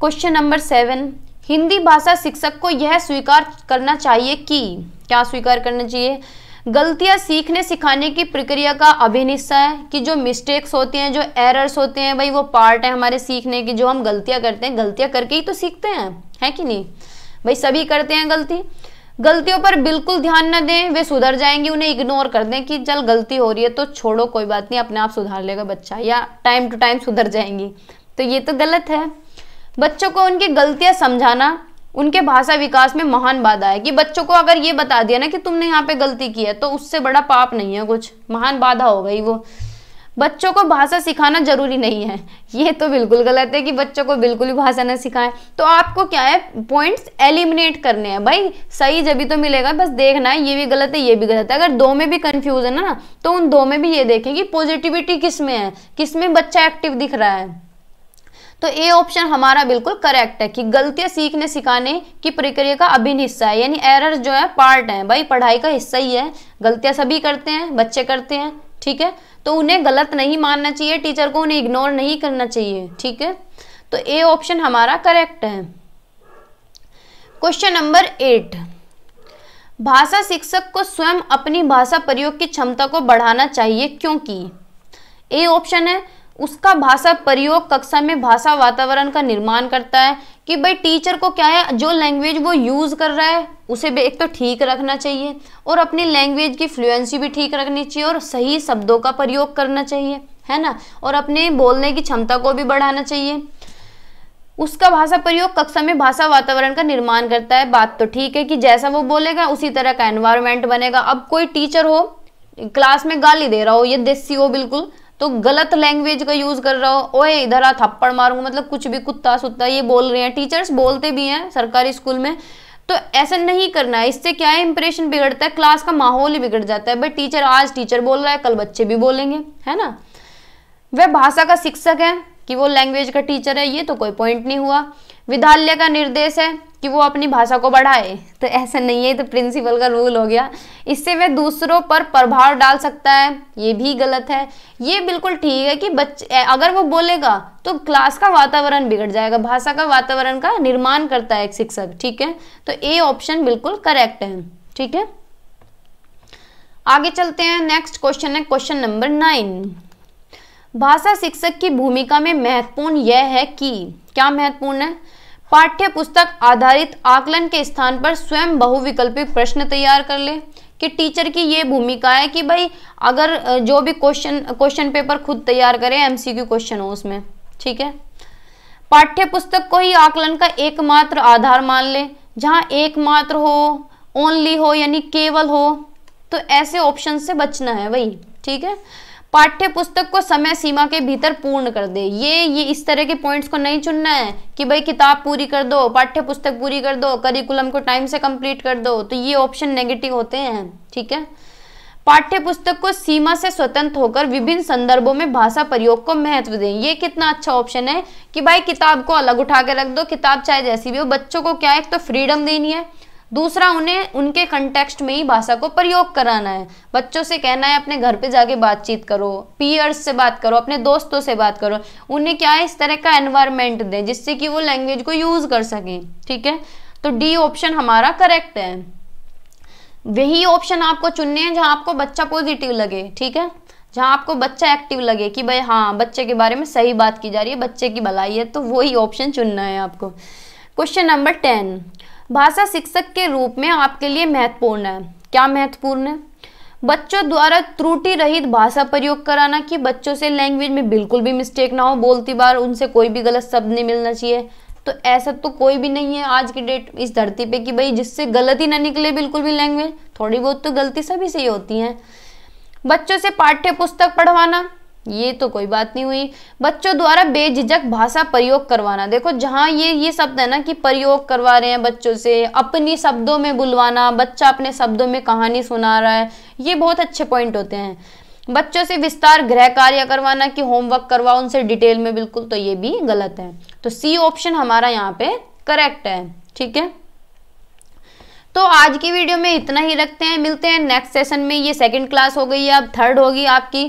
क्वेश्चन नंबर सेवन हिंदी भाषा शिक्षक को यह स्वीकार करना चाहिए कि क्या स्वीकार करना चाहिए गलतियां सीखने सिखाने की प्रक्रिया का अभिन्न हिस्सा है कि जो मिस्टेक्स होते हैं जो एरर्स होते हैं भाई वो पार्ट है हमारे सीखने की जो हम गलतियां करते हैं गलतियां करके ही तो सीखते हैं है कि नहीं भाई सभी करते हैं गलती गलतियों पर बिल्कुल ध्यान ना दें वे सुधर जाएंगी उन्हें इग्नोर कर दें कि चल गलती हो रही है तो छोड़ो कोई बात नहीं अपने आप सुधार लेगा बच्चा या टाइम टू टाइम सुधर जाएंगी तो ये तो गलत है बच्चों को उनकी गलतियां समझाना उनके भाषा विकास में महान बाधा है कि बच्चों को अगर ये बता दिया ना कि तुमने यहाँ पे गलती की है तो उससे बड़ा पाप नहीं है कुछ महान बाधा हो गई वो बच्चों को भाषा सिखाना जरूरी नहीं है ये तो बिल्कुल गलत है कि बच्चों को बिल्कुल भी भाषा ना सिखाएं तो आपको क्या है पॉइंट्स एलिमिनेट करने हैं भाई सही जब भी तो मिलेगा बस देखना है ये भी गलत है ये भी गलत है अगर दो में भी कन्फ्यूज है ना तो उन दो में भी ये देखें कि पॉजिटिविटी किस में है किस में बच्चा एक्टिव दिख रहा है तो ए ऑप्शन हमारा बिल्कुल करेक्ट है कि गलतियां सीखने सिखाने की प्रक्रिया का अभिन्न हिस्सा है यानी एरर जो है पार्ट है भाई पढ़ाई का हिस्सा ही है गलतियां सभी करते हैं बच्चे करते हैं ठीक है तो उन्हें गलत नहीं मानना चाहिए टीचर को उन्हें इग्नोर नहीं करना चाहिए ठीक है तो ए ऑप्शन हमारा करेक्ट है क्वेश्चन नंबर एट भाषा शिक्षक को स्वयं अपनी भाषा प्रयोग की क्षमता को बढ़ाना चाहिए क्योंकि ए ऑप्शन है उसका भाषा प्रयोग कक्षा में भाषा वातावरण का निर्माण करता है कि भाई टीचर को क्या है जो लैंग्वेज वो यूज़ कर रहा है उसे भी एक तो ठीक रखना चाहिए और अपनी लैंग्वेज की फ्लुएंसी भी ठीक रखनी चाहिए और सही शब्दों का प्रयोग करना चाहिए है ना और अपने बोलने की क्षमता को भी बढ़ाना चाहिए उसका भाषा प्रयोग कक्षा में भाषा वातावरण का निर्माण करता है बात तो ठीक है कि जैसा वो बोलेगा उसी तरह का एनवायरमेंट बनेगा अब कोई टीचर हो क्लास में गाली दे रहा हो ये देसी हो बिल्कुल तो गलत लैंग्वेज का यूज कर रहा हो ओए इधर आ थप्पड़ मारूंगा मतलब कुछ भी कुत्ता सुत्ता ये बोल रहे हैं टीचर्स बोलते भी हैं सरकारी स्कूल में तो ऐसा नहीं करना है इससे क्या है इंप्रेशन बिगड़ता है क्लास का माहौल ही बिगड़ जाता है भाई टीचर आज टीचर बोल रहा है कल बच्चे भी बोलेंगे है ना वह भाषा का शिक्षक है कि वो लैंग्वेज का टीचर है ये तो कोई पॉइंट नहीं हुआ विद्यालय का निर्देश है कि वो अपनी भाषा को बढ़ाए तो ऐसा नहीं है तो प्रिंसिपल का रूल हो गया इससे वह दूसरों पर प्रभाव डाल सकता है ये भी गलत है ये बिल्कुल ठीक है कि बच्चे अगर वो बोलेगा तो क्लास का वातावरण बिगड़ जाएगा भाषा का वातावरण का निर्माण करता है एक शिक्षक ठीक है तो ए ऑप्शन बिल्कुल करेक्ट है ठीक है आगे चलते हैं नेक्स्ट क्वेश्चन है क्वेश्चन नंबर नाइन भाषा शिक्षक की भूमिका में महत्वपूर्ण यह है कि क्या महत्वपूर्ण है पाठ्य पुस्तक आधारित आकलन के स्थान पर स्वयं बहुविकल्पिक प्रश्न तैयार कर ले कि टीचर की ये भूमिका है कि भाई अगर जो भी क्वेश्चन क्वेश्चन पेपर खुद तैयार करें एमसीक्यू क्वेश्चन हो उसमें ठीक है पाठ्य पुस्तक को ही आकलन का एकमात्र आधार मान ले जहां एकमात्र हो ओनली हो यानी केवल हो तो ऐसे ऑप्शन से बचना है वही ठीक है पाठ्य पुस्तक को समय सीमा के भीतर पूर्ण कर दे ये ये इस तरह के पॉइंट्स को नहीं चुनना है कि भाई किताब पूरी कर दो पाठ्य पुस्तक पूरी कर दो करिकुलम को टाइम से कंप्लीट कर दो तो ये ऑप्शन नेगेटिव होते हैं ठीक है पाठ्य पुस्तक को सीमा से स्वतंत्र होकर विभिन्न संदर्भों में भाषा प्रयोग को महत्व दें ये कितना अच्छा ऑप्शन है कि भाई किताब को अलग उठा के रख दो किताब चाहे जैसी भी हो बच्चों को क्या एक तो फ्रीडम देनी है दूसरा उन्हें उनके कंटेक्स्ट में ही भाषा को प्रयोग कराना है बच्चों से कहना है अपने घर पे जाके बातचीत करो पीयर्स से बात करो अपने दोस्तों से बात करो उन्हें क्या है इस तरह का एनवायरमेंट दें जिससे कि वो लैंग्वेज को यूज़ कर सकें ठीक है तो डी ऑप्शन हमारा करेक्ट है वही ऑप्शन आपको चुनने हैं जहाँ आपको बच्चा पॉजिटिव लगे ठीक है जहाँ आपको बच्चा एक्टिव लगे कि भाई हाँ बच्चे के बारे में सही बात की जा रही है बच्चे की भलाई है तो वही ऑप्शन चुनना है आपको क्वेश्चन नंबर टेन भाषा शिक्षक के रूप में आपके लिए महत्वपूर्ण है क्या महत्वपूर्ण है बच्चों द्वारा त्रुटि रहित भाषा प्रयोग कराना कि बच्चों से लैंग्वेज में बिल्कुल भी मिस्टेक ना हो बोलती बार उनसे कोई भी गलत शब्द नहीं मिलना चाहिए तो ऐसा तो कोई भी नहीं है आज की डेट इस धरती पे कि भाई जिससे गलती ना निकले बिल्कुल भी लैंग्वेज थोड़ी बहुत तो गलती सभी से ही होती है बच्चों से पाठ्य पुस्तक पढ़वाना ये तो कोई बात नहीं हुई बच्चों द्वारा बेझिझक भाषा प्रयोग करवाना देखो जहाँ ये ये शब्द है ना कि प्रयोग करवा रहे हैं बच्चों से अपनी शब्दों में बुलवाना बच्चा अपने शब्दों में कहानी सुना रहा है ये बहुत अच्छे पॉइंट होते हैं बच्चों से विस्तार गृह कार्य करवाना कि होमवर्क करवाओ उनसे डिटेल में बिल्कुल तो ये भी गलत है तो सी ऑप्शन हमारा यहाँ पे करेक्ट है ठीक है तो आज की वीडियो में इतना ही रखते हैं मिलते हैं नेक्स्ट सेशन में ये सेकंड क्लास हो गई है अब थर्ड होगी आपकी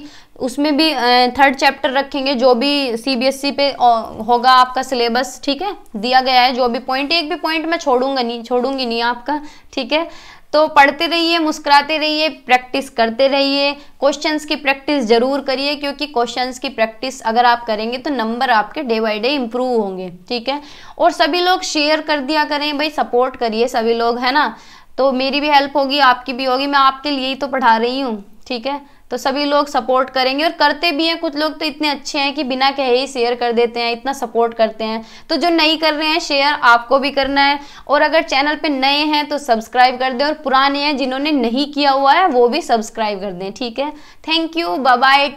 उसमें भी थर्ड चैप्टर रखेंगे जो भी सीबीएसई e पे होगा आपका सिलेबस ठीक है दिया गया है जो भी पॉइंट एक भी पॉइंट मैं छोड़ूंगा नहीं छोड़ूंगी नहीं आपका ठीक है तो पढ़ते रहिए मुस्कुराते रहिए प्रैक्टिस करते रहिए क्वेश्चंस की प्रैक्टिस ज़रूर करिए क्योंकि क्वेश्चंस की प्रैक्टिस अगर आप करेंगे तो नंबर आपके डे बाई डे इम्प्रूव होंगे ठीक है और सभी लोग शेयर कर दिया करें भाई सपोर्ट करिए सभी लोग है ना तो मेरी भी हेल्प होगी आपकी भी होगी मैं आपके लिए ही तो पढ़ा रही हूँ ठीक है तो सभी लोग सपोर्ट करेंगे और करते भी हैं कुछ लोग तो इतने अच्छे हैं कि बिना कहे ही शेयर कर देते हैं इतना सपोर्ट करते हैं तो जो नहीं कर रहे हैं शेयर आपको भी करना है और अगर चैनल पे नए हैं तो सब्सक्राइब कर दें और पुराने हैं जिन्होंने नहीं किया हुआ है वो भी सब्सक्राइब कर दें ठीक है थैंक यू बाय